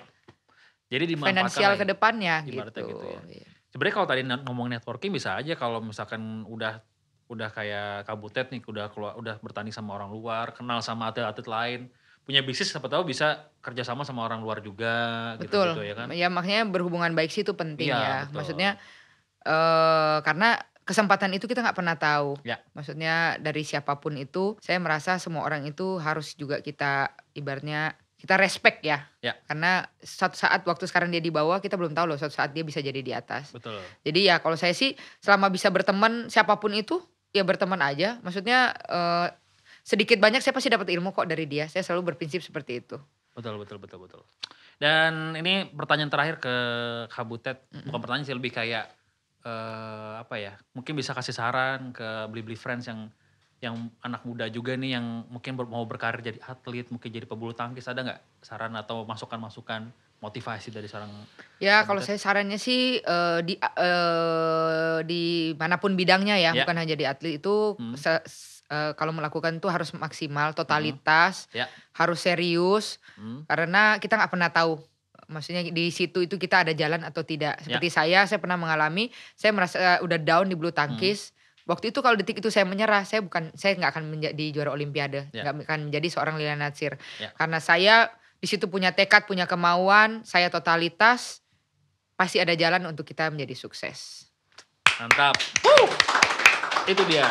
jadi finansial ya. ke depannya gitu, gitu ya. Iya sebenarnya kalau tadi ngomong networking bisa aja kalau misalkan udah udah kayak kabutet nih udah keluar udah bertani sama orang luar kenal sama atlet-atlet lain punya bisnis siapa tahu bisa kerjasama sama orang luar juga betul. gitu, gitu ya kan ya makanya berhubungan baik sih itu penting iya, ya, ya. maksudnya uh, karena kesempatan itu kita nggak pernah tahu ya. maksudnya dari siapapun itu saya merasa semua orang itu harus juga kita ibaratnya kita respect ya. ya. Karena satu saat waktu sekarang dia di bawah, kita belum tahu loh satu saat dia bisa jadi di atas. Betul. Jadi ya kalau saya sih selama bisa berteman siapapun itu ya berteman aja. Maksudnya eh, sedikit banyak saya pasti dapat ilmu kok dari dia. Saya selalu berprinsip seperti itu. Betul betul betul betul. Dan ini pertanyaan terakhir ke Kabutet, mm -hmm. bukan pertanyaan sih lebih kayak eh, apa ya? Mungkin bisa kasih saran ke beli-beli friends yang yang anak muda juga nih yang mungkin mau berkarir jadi atlet, mungkin jadi pebulu tangkis ada nggak saran atau masukan-masukan motivasi dari seorang? Ya kalau saya sarannya sih uh, di uh, di manapun bidangnya ya, ya. bukan hanya di atlet itu hmm. uh, kalau melakukan itu harus maksimal hmm. totalitas, hmm. ya. harus serius hmm. karena kita nggak pernah tahu maksudnya di situ itu kita ada jalan atau tidak. Ya. Seperti ya. saya, saya pernah mengalami, saya merasa udah down di bulu tangkis. Hmm waktu itu kalau detik itu saya menyerah saya bukan saya nggak akan menjadi juara olimpiade ya. nggak yeah. akan menjadi seorang Lilian Natsir yeah. karena saya di situ punya tekad punya kemauan saya totalitas pasti ada jalan untuk kita menjadi sukses mantap Woo! itu dia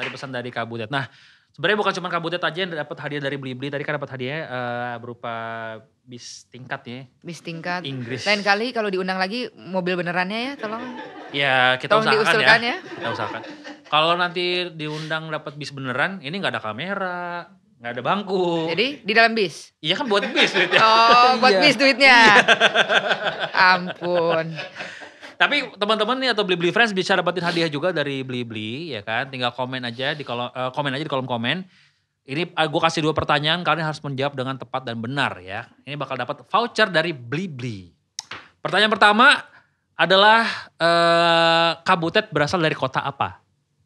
tadi pesan dari Kak Butet nah sebenarnya bukan cuma Kak Butet aja yang dapat hadiah dari Blibli tadi kan dapat hadiah uh, eh, berupa bis tingkat ya bis tingkat Inggris lain kali kalau diundang lagi mobil benerannya ya tolong ya kita Tolong usahakan ya. ya kita usahakan kalau nanti diundang dapat bis beneran, ini nggak ada kamera, nggak ada bangku. Jadi di dalam bis? Iya kan buat bis duitnya. Oh, buat iya. bis duitnya. Iya. Ampun. Tapi teman-teman nih atau beli-beli friends bisa dapetin hadiah juga dari beli-beli ya kan. Tinggal komen aja di kolom eh, komen aja di kolom komen. Ini eh, gue kasih dua pertanyaan, kalian harus menjawab dengan tepat dan benar ya. Ini bakal dapat voucher dari Blibli. Pertanyaan pertama adalah eh, Kabutet berasal dari kota apa?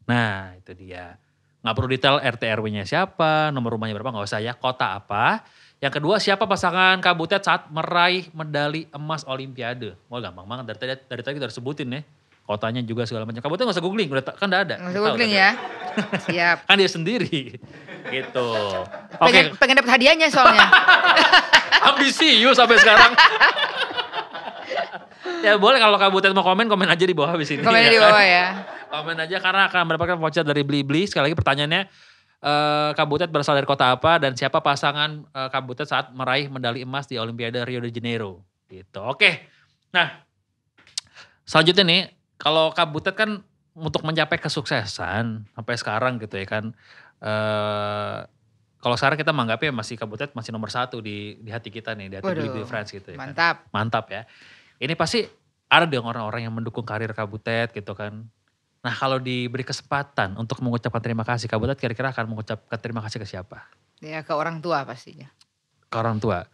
Nah itu dia. Nggak perlu detail RT RW-nya siapa, nomor rumahnya berapa, nggak usah ya. Kota apa. Yang kedua siapa pasangan Kabutet saat meraih medali emas Olimpiade. Wah oh, gampang banget, dari tadi, dari tadi kita udah sebutin ya. Kotanya juga segala macam. Kabutet nggak usah googling, udah, kan udah ada. Nggak usah googling ya. Siap. [LAUGHS] kan dia sendiri. Gitu. Pengen, okay. pengen dapet hadiahnya soalnya. [LAUGHS] Ambisius sampai sekarang. [LAUGHS] ya boleh kalau kamu Butet mau komen, komen aja di bawah di ini Komen ya, di bawah kan? ya. [LAUGHS] komen aja karena akan mendapatkan voucher dari Blibli. Sekali lagi pertanyaannya, uh, Kak berasal dari kota apa dan siapa pasangan uh, Kak saat meraih medali emas di Olimpiade Rio de Janeiro? Gitu. Oke. Nah, selanjutnya nih, kalau Kak kan untuk mencapai kesuksesan sampai sekarang gitu ya kan. Uh, kalau sekarang kita menganggapnya masih Kak masih nomor satu di di hati kita nih di hati Waduh, Blibli France gitu ya. Mantap. Kan? Mantap ya. Ini pasti ada dong orang-orang yang mendukung karir Kabutet gitu kan. Nah kalau diberi kesempatan untuk mengucapkan terima kasih Kabutet kira-kira akan mengucapkan terima kasih ke siapa? Ya ke orang tua pastinya. Ke orang tua.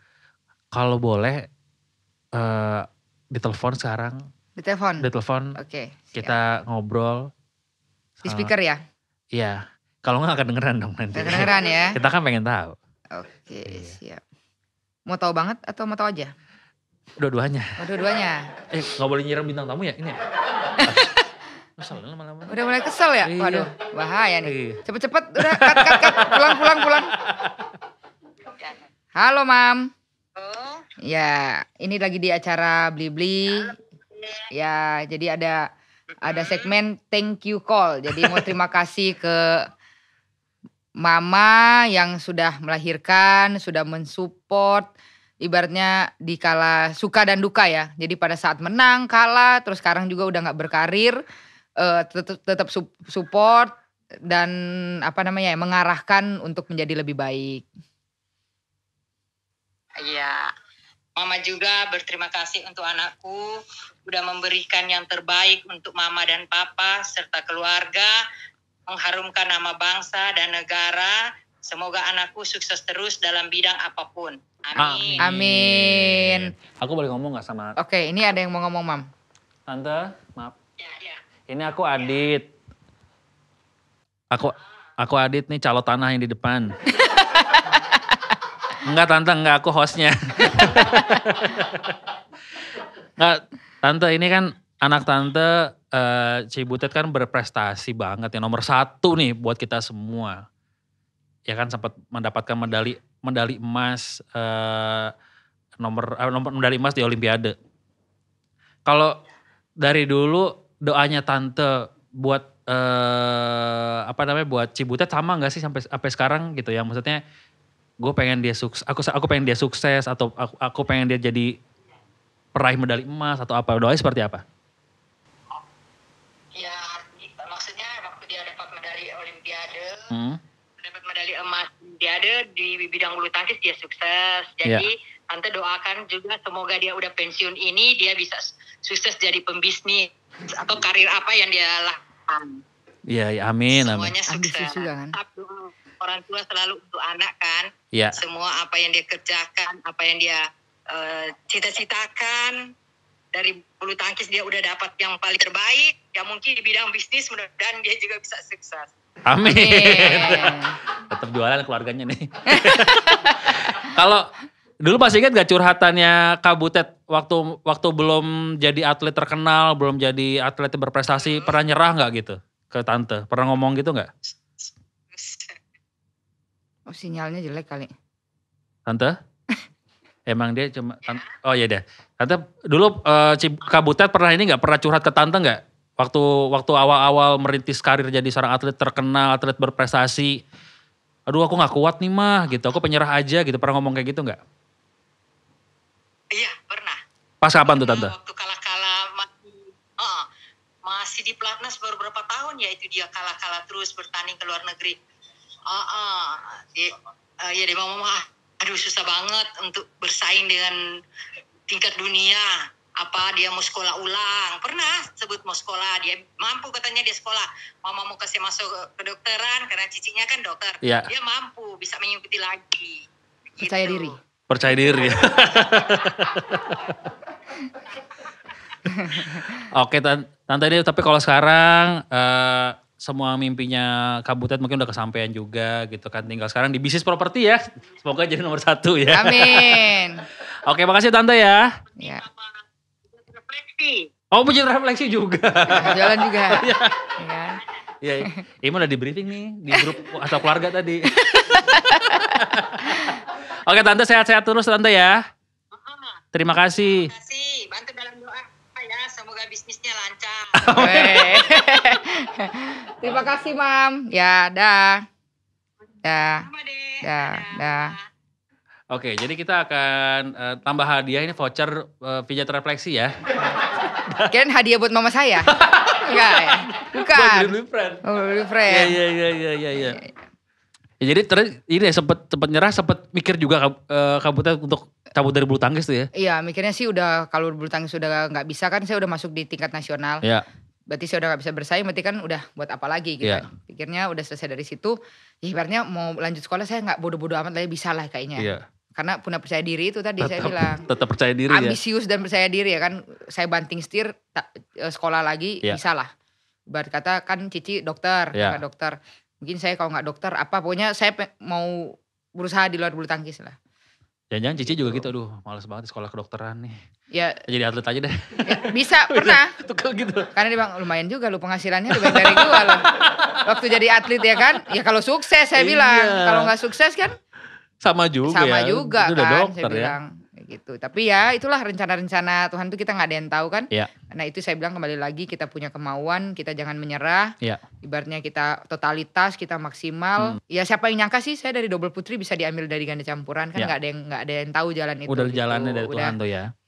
Kalau boleh uh, ditelepon sekarang. Ditelepon? Ditelepon. Oke. Okay, kita ngobrol. Di speaker ya? Iya. Kalau nggak akan dengeran dong nanti. Dengeran ya. [LAUGHS] Kita kan pengen tahu. Oke, okay, iya. siap. Mau tahu banget atau mau tahu aja? Dua-duanya. Oh, dua-duanya. Eh, gak boleh nyiram bintang tamu ya ini ya? [LAUGHS] kesel lama-lama. Udah mulai kesel ya? Iya. Waduh, bahaya nih. Iya. Cepet-cepet, udah cut, cut, cut. Pulang, pulang, pulang. Halo, Mam. Halo. Ya, ini lagi di acara Blibli. Ya, jadi ada ada segmen thank you call. Jadi mau terima kasih ke mama yang sudah melahirkan, sudah mensupport ibaratnya di kala suka dan duka ya. Jadi pada saat menang, kalah, terus sekarang juga udah nggak berkarir, uh, eh, tetap tetap support dan apa namanya ya mengarahkan untuk menjadi lebih baik. Iya. Mama juga berterima kasih untuk anakku udah memberikan yang terbaik untuk mama dan papa serta keluarga mengharumkan nama bangsa dan negara Semoga anakku sukses terus dalam bidang apapun. Amin. Amin. Aku boleh ngomong nggak sama? Oke, okay, ini ada yang mau ngomong, Mam. Tante, maaf. Ya, ya. Ini aku Adit. Aku aku Adit nih calo tanah yang di depan. [LAUGHS] enggak, Tante, enggak aku hostnya. [LAUGHS] enggak, Tante ini kan anak Tante uh, Cibutet kan berprestasi banget ya nomor satu nih buat kita semua ya kan sempat mendapatkan medali medali emas eh, nomor eh, nomor medali emas di Olimpiade. Kalau dari dulu doanya tante buat eh, apa namanya buat Cibutet sama nggak sih sampai sampai sekarang gitu ya maksudnya gue pengen dia sukses aku aku pengen dia sukses atau aku, aku pengen dia jadi peraih medali emas atau apa doanya seperti apa? di bidang bulu tangkis dia sukses. Jadi yeah. tante doakan juga semoga dia udah pensiun ini dia bisa sukses jadi pembisnis atau karir apa yang dia lakukan. Iya, ya, amin, amin. Semuanya amin. sukses. Juga, kan? Orang tua selalu untuk anak kan. Yeah. Semua apa yang dia kerjakan, apa yang dia uh, cita-citakan dari bulu tangkis dia udah dapat yang paling terbaik. Ya mungkin di bidang bisnis mudah-mudahan dia juga bisa sukses. amin. [LAUGHS] tetap jualan keluarganya nih. [LAUGHS] Kalau dulu masih ingat gak curhatannya Kak Butet waktu waktu belum jadi atlet terkenal, belum jadi atlet yang berprestasi, hmm. pernah nyerah nggak gitu ke tante? Pernah ngomong gitu nggak? Oh sinyalnya jelek kali. Tante? [LAUGHS] Emang dia cuma ya. oh iya deh. Tante dulu uh, Kak Butet pernah ini nggak pernah curhat ke tante nggak? Waktu waktu awal-awal merintis karir jadi seorang atlet terkenal, atlet berprestasi aduh aku nggak kuat nih mah gitu, aku penyerah aja gitu. Pernah ngomong kayak gitu nggak? Iya pernah. Pas kapan tuh tante? Waktu kalah-kalah masih, oh, masih di pelatnas baru berapa tahun ya itu dia kalah-kalah terus bertanding ke luar negeri. oh, oh, dia, uh, ya dia mau aduh susah banget untuk bersaing dengan tingkat dunia apa dia mau sekolah ulang pernah sebut mau sekolah dia mampu katanya dia sekolah mama mau kasih masuk kedokteran karena cicinya kan dokter ya. dia mampu bisa mengikuti lagi percaya gitu. diri percaya diri [LAUGHS] oke tante ini tapi kalau sekarang uh, semua mimpinya Kabutet mungkin udah kesampaian juga gitu kan. Tinggal sekarang di bisnis properti ya. Semoga jadi nomor satu ya. Amin. [LAUGHS] Oke makasih Tante ya. Ya refleksi. Oh punya refleksi juga. Jalan juga. [LAUGHS] Iya. Iya. iya. Iya. Ini udah di briefing nih di grup atau keluarga tadi. [LAUGHS] Oke tante sehat-sehat terus tante ya. Terima kasih. Terima kasih. Bantu dalam doa ya. Semoga bisnisnya lancar. [LAUGHS] Terima kasih mam. Ya dah. Dah. Dah. Dah. Oke, jadi kita akan uh, tambah hadiah ini voucher uh, pijat refleksi ya. Kirain hadiah buat mama saya. Enggak ya. Bukan. Buat Friend. Oh, Friend. Iya, iya, iya, iya, iya. Ya, jadi ter ini sempat sempat nyerah, sempat mikir juga uh, kabutnya untuk cabut dari bulu tangkis tuh ya. Iya, mikirnya sih udah kalau bulu tangkis udah nggak bisa kan saya udah masuk di tingkat nasional. Iya berarti saya udah gak bisa bersaing, berarti kan udah buat apa lagi gitu. Yeah. Pikirnya udah selesai dari situ, ya ibaratnya mau lanjut sekolah saya nggak bodoh-bodoh amat lah, bisa lah kayaknya. Yeah karena punya percaya diri itu tadi tetap, saya bilang tetap percaya diri ya. ambisius ya? dan percaya diri ya kan saya banting setir eh, sekolah lagi ya. bisa lah Ibarat kata kan Cici dokter kan dokter mungkin saya kalau nggak dokter apa pokoknya saya mau berusaha di luar bulu tangkis lah Jangan-jangan Cici juga gitu, gitu aduh males banget sekolah kedokteran nih. Ya. Jadi atlet aja deh. Ya, bisa, [LAUGHS] iya, pernah. Tukar gitu. Karena dia bilang, lumayan juga lu penghasilannya lebih dari gua loh. [LAUGHS] Waktu jadi atlet ya kan, ya kalau sukses saya iya. bilang. Kalau nggak sukses kan, sama juga sama ya. juga itu kan dokter, saya ya. bilang gitu tapi ya itulah rencana-rencana Tuhan tuh kita nggak ada yang tahu kan ya. nah itu saya bilang kembali lagi kita punya kemauan kita jangan menyerah ya. ibaratnya kita totalitas kita maksimal hmm. ya siapa yang nyangka sih saya dari double putri bisa diambil dari ganda campuran kan ya. nggak ya. ada yang nggak ada yang tahu jalan itu udah gitu. jalannya dari udah. Tuhan tuh ya gitu.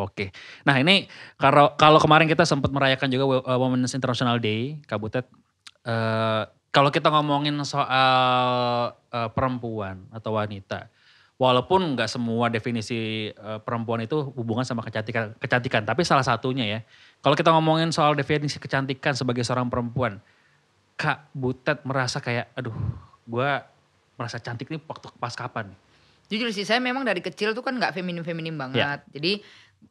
Oke. Nah ini kalau kalau kemarin kita sempat merayakan juga uh, Women's International Day, Kabutet uh, kalau kita ngomongin soal uh, perempuan atau wanita, walaupun nggak semua definisi uh, perempuan itu hubungan sama kecantikan, kecantikan, tapi salah satunya ya. Kalau kita ngomongin soal definisi kecantikan sebagai seorang perempuan, Kak Butet merasa kayak, aduh, gue merasa cantik nih waktu pas kapan? Jujur sih, saya memang dari kecil tuh kan nggak feminim-feminim ya. banget. Yeah. Jadi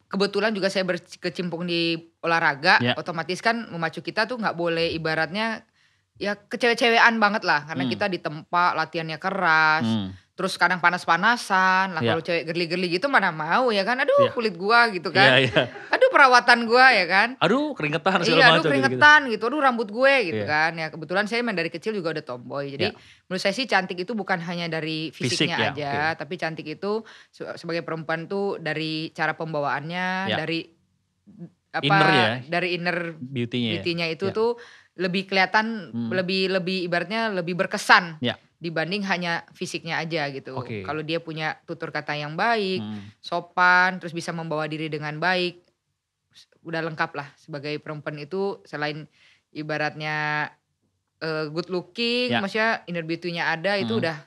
kebetulan juga saya berkecimpung di olahraga, yeah. otomatis kan memacu kita tuh nggak boleh ibaratnya ya kecewe-cewean banget lah karena hmm. kita di tempat latihannya keras. Hmm. Terus kadang panas-panasan, lah yeah. kalau cewek gerli-gerli gitu mana mau ya kan. Aduh yeah. kulit gua gitu iya, kan. Yeah, yeah. Aduh perawatan gua ya kan. Aduh keringetan iya, aduh keringetan gitu, gitu. Aduh rambut gue gitu yeah. kan. Ya kebetulan saya memang dari kecil juga udah tomboy. Jadi yeah. menurut saya sih cantik itu bukan hanya dari fisiknya Fisik, ya, aja. Okay. Tapi cantik itu sebagai perempuan tuh dari cara pembawaannya, yeah. dari apa inner ya. dari inner beauty-nya, ya. beauty-nya itu yeah. tuh lebih kelihatan hmm. lebih lebih ibaratnya lebih berkesan ya. dibanding hanya fisiknya aja gitu. Okay. Kalau dia punya tutur kata yang baik, hmm. sopan, terus bisa membawa diri dengan baik, udah lengkap lah sebagai perempuan itu selain ibaratnya uh, good looking, ya. maksudnya inner beauty-nya ada hmm. itu udah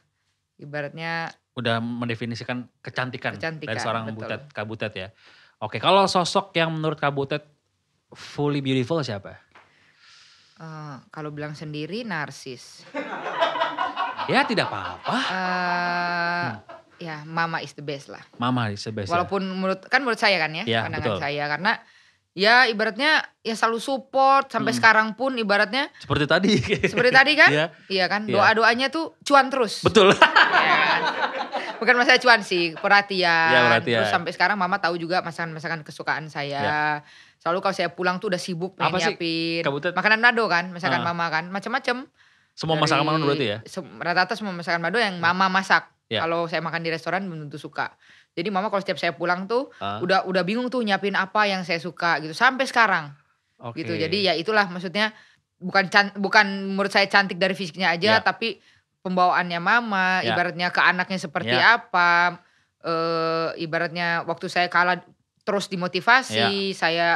ibaratnya udah mendefinisikan kecantikan, kecantikan dari seorang betul. butet kabutet ya. Oke, kalau sosok yang menurut kabutet fully beautiful siapa? Eh, kalau bilang sendiri narsis. Ya tidak apa-apa. Eh, ya mama is the best lah. Mama is the best. Ya. Walaupun menurut kan menurut saya kan ya, Ya, pandangan betul. saya karena ya ibaratnya ya selalu support sampai hmm. sekarang pun ibaratnya Seperti tadi. seperti tadi kan? [LAUGHS] Ya. Iya. Kan? ya, kan? Doa-doanya tuh cuan terus. Betul. Ya kan? Bukan masalah cuan sih, perhatian. Ya, perhatian. Terus sampai sekarang mama tahu juga masakan-masakan kesukaan saya. Ya. Selalu kalau saya pulang tuh udah sibuk Apa nyiapin Kabutet? makanan Nado kan, misalkan uh. mama kan, macam-macam. Semua Dari- masakan Manado berarti ya? Rata-rata semua masakan mado yang ya. mama masak. yeah. Kalau saya makan di restoran belum tentu suka. Jadi mama kalau setiap saya pulang tuh uh. udah udah bingung tuh nyiapin apa yang saya suka gitu sampai sekarang okay. gitu. Jadi ya itulah maksudnya bukan bukan menurut saya cantik dari fisiknya aja Ya. tapi pembawaannya mama, Ya. ibaratnya ke anaknya seperti ya. apa. eh ibaratnya waktu saya kalah terus dimotivasi, yeah. saya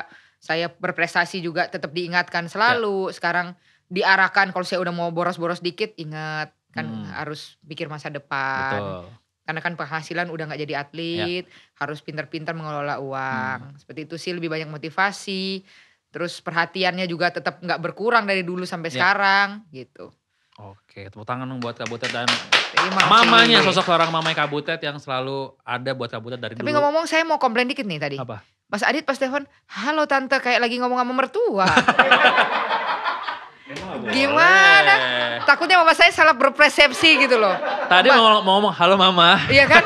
saya berprestasi juga tetap diingatkan selalu. Yeah. Sekarang diarahkan kalau saya udah mau boros-boros dikit ingat kan hmm. harus pikir masa depan. Betul. Karena kan penghasilan udah nggak jadi atlet, yeah. harus pintar-pintar mengelola uang. Hmm. Seperti itu sih lebih banyak motivasi. Terus perhatiannya juga tetap nggak berkurang dari dulu sampai yeah. sekarang gitu. Oke, tepuk tangan dong buat Kabutet dan Terima mamanya, sosok seorang mamai Kabutet yang selalu ada buat Kabutet dari Tapi dulu. Tapi ngomong-ngomong saya mau komplain dikit nih tadi. Apa? Mas Adit pas telepon, halo tante kayak lagi ngomong sama mertua. [LAUGHS] Gimana? Takutnya mama saya salah berpersepsi gitu loh. Tadi mau ngomong, halo mama. Iya kan?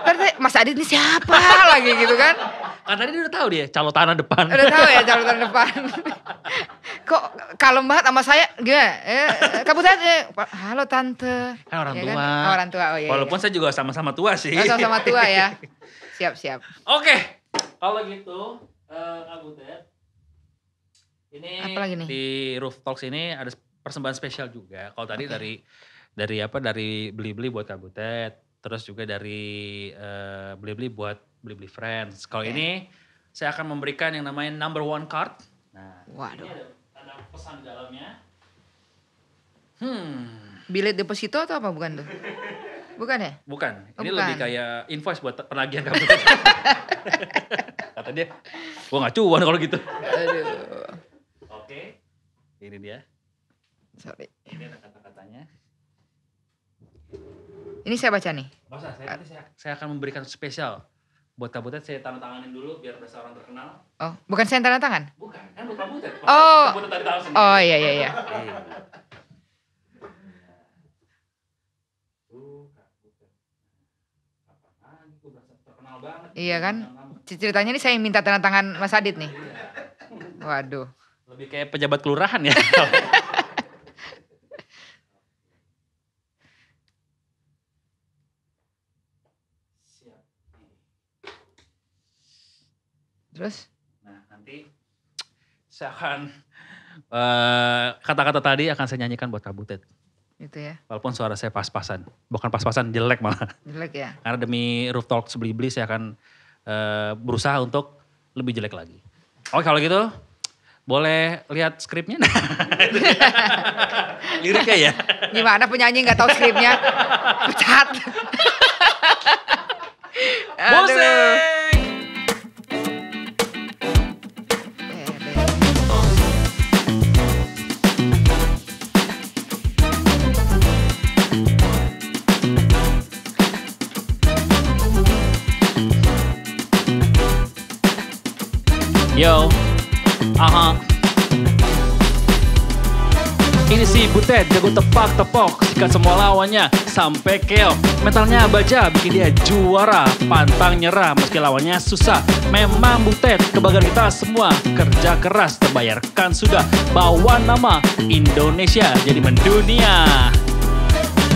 Tadi Mas Adit ini siapa lagi gitu kan? Karena dia udah tahu dia calon tanah depan. Udah tahu ya calon tanah depan. Kok kalem banget sama saya gimana? Eh, kamu eh, halo tante. Kan orang ya kan? tua. Kan? Oh, orang tua, oh iya. iya. Walaupun iya. saya juga sama-sama tua sih. Oh, sama-sama tua ya. Siap, siap. Oke. Okay. Kalau gitu, uh, Kak Ini Apa lagi nih? di Roof Talks ini ada persembahan spesial juga. Kalau tadi okay. dari dari apa dari beli-beli buat Kak Butet, terus juga dari eh, beli-beli uh, buat beli-beli friends. Kalau okay. ini saya akan memberikan yang namanya number one card. Nah, Waduh. ini ada, ada pesan di dalamnya. Hmm. Bilet deposito atau apa bukan tuh? [LAUGHS] Bukan ya? Bukan. Oh, ini bukan. lebih kayak invoice buat penagihan kamu. [LAUGHS] Kata dia, gua nggak cuan kalau gitu. Aduh. Oke. Ini dia. Sorry. Ini ada kata-katanya. Ini saya baca nih. Masa, saya, saya akan memberikan spesial Buat saya tanda tanganin dulu biar ada orang terkenal. Oh, bukan saya yang tanda tangan? Bukan, kan buat kabutet. Oh. tadi sendiri. Oh iya iya iya. iya kan? Ceritanya ini saya minta tanda tangan Mas Adit nih. Iya. Waduh. Lebih kayak pejabat kelurahan ya. [LAUGHS] Terus? Nah nanti saya akan eh, kata-kata uh, tadi akan saya nyanyikan buat Kabutet. Gitu ya. Walaupun suara saya pas-pasan, bukan pas-pasan jelek malah. Jelek ya. Karena demi Roof Talk sebeli-beli saya akan uh, berusaha untuk lebih jelek lagi. Oke kalau gitu boleh lihat skripnya? [LAUGHS] Liriknya ya? Gimana penyanyi gak tahu skripnya? [LAUGHS] Pecat. Bose! Yo. Aha. Ini si Butet, jago tepak tepok, sikat semua lawannya sampai keo metalnya baja bikin dia juara, pantang nyerah meski lawannya susah. Memang Butet, kebanggaan kita semua, kerja keras terbayarkan sudah. Bawa nama Indonesia jadi mendunia.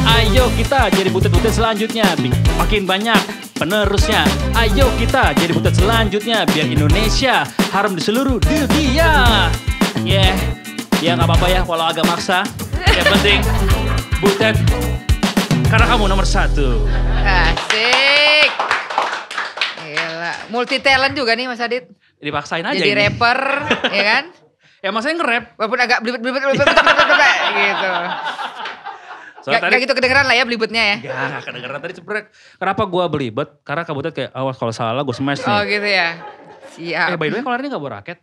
Ayo kita jadi butet-butet selanjutnya, makin banyak penerusnya. Ayo kita jadi butet selanjutnya biar Indonesia haram di seluruh dunia. Yeah, ya nggak apa-apa ya kalau agak maksa. Yang penting butet karena kamu nomor satu. Asik. Gila, multi talent juga nih Mas Adit. Dipaksain aja Jadi ini. rapper, ya kan? [LAUGHS] Ya maksudnya nge-rap. Walaupun agak belibet-belibet gitu. So, gak, tadi, gak gitu kedengeran lah ya belibetnya ya. Gak, gak kedengeran tadi sebenernya, Kenapa gue belibet? Karena kabutet kayak awas kalau salah gue smash oh, nih. Oh gitu ya. Siap. Eh by the way kalau hari ini gak bawa raket?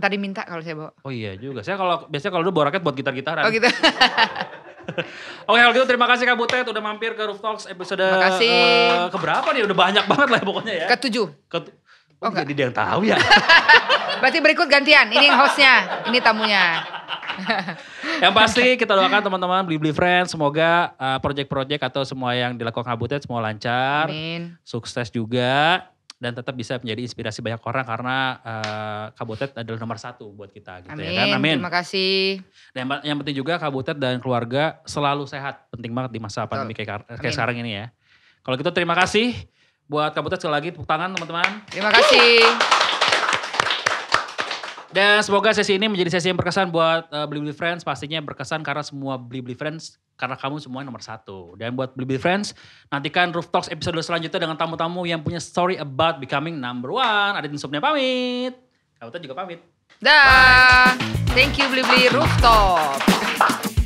Tadi minta kalau saya bawa. Oh iya juga. Saya kalau biasanya kalau dulu bawa raket buat gitar-gitaran. Oh gitu. [LAUGHS] Oke kalau gitu terima kasih Kak Butet udah mampir ke Roof Talks episode uh, keberapa nih? Udah banyak banget lah ya pokoknya ya. Ketujuh. Ketujuh. oh, oh jadi dia yang tahu ya. [LAUGHS] Berarti berikut gantian, ini hostnya, ini tamunya. [LAUGHS] yang pasti kita doakan teman-teman beli beli friends semoga uh, project-project atau semua yang dilakukan Kak semua lancar. Amin. Sukses juga dan tetap bisa menjadi inspirasi banyak orang karena uh, Kabutet adalah nomor satu buat kita gitu ya, Amin. ya kan. Amin. Terima kasih. Dan yang, yang penting juga Kabutet dan keluarga selalu sehat. Penting banget di masa pandemi kayak, kayak sekarang ini ya. Kalau gitu terima kasih buat Kabutet sekali lagi tepuk tangan teman-teman. Terima kasih. Dan semoga sesi ini menjadi sesi yang berkesan buat uh, Blibli Friends. Pastinya berkesan karena semua Blibli Friends karena kamu semua nomor satu. Dan buat Blibli Friends, nantikan Roof Talks episode selanjutnya dengan tamu-tamu yang punya story about becoming number one. Ada Insomnia pamit. Kamu juga pamit. Dah. Thank you Blibli Rooftop.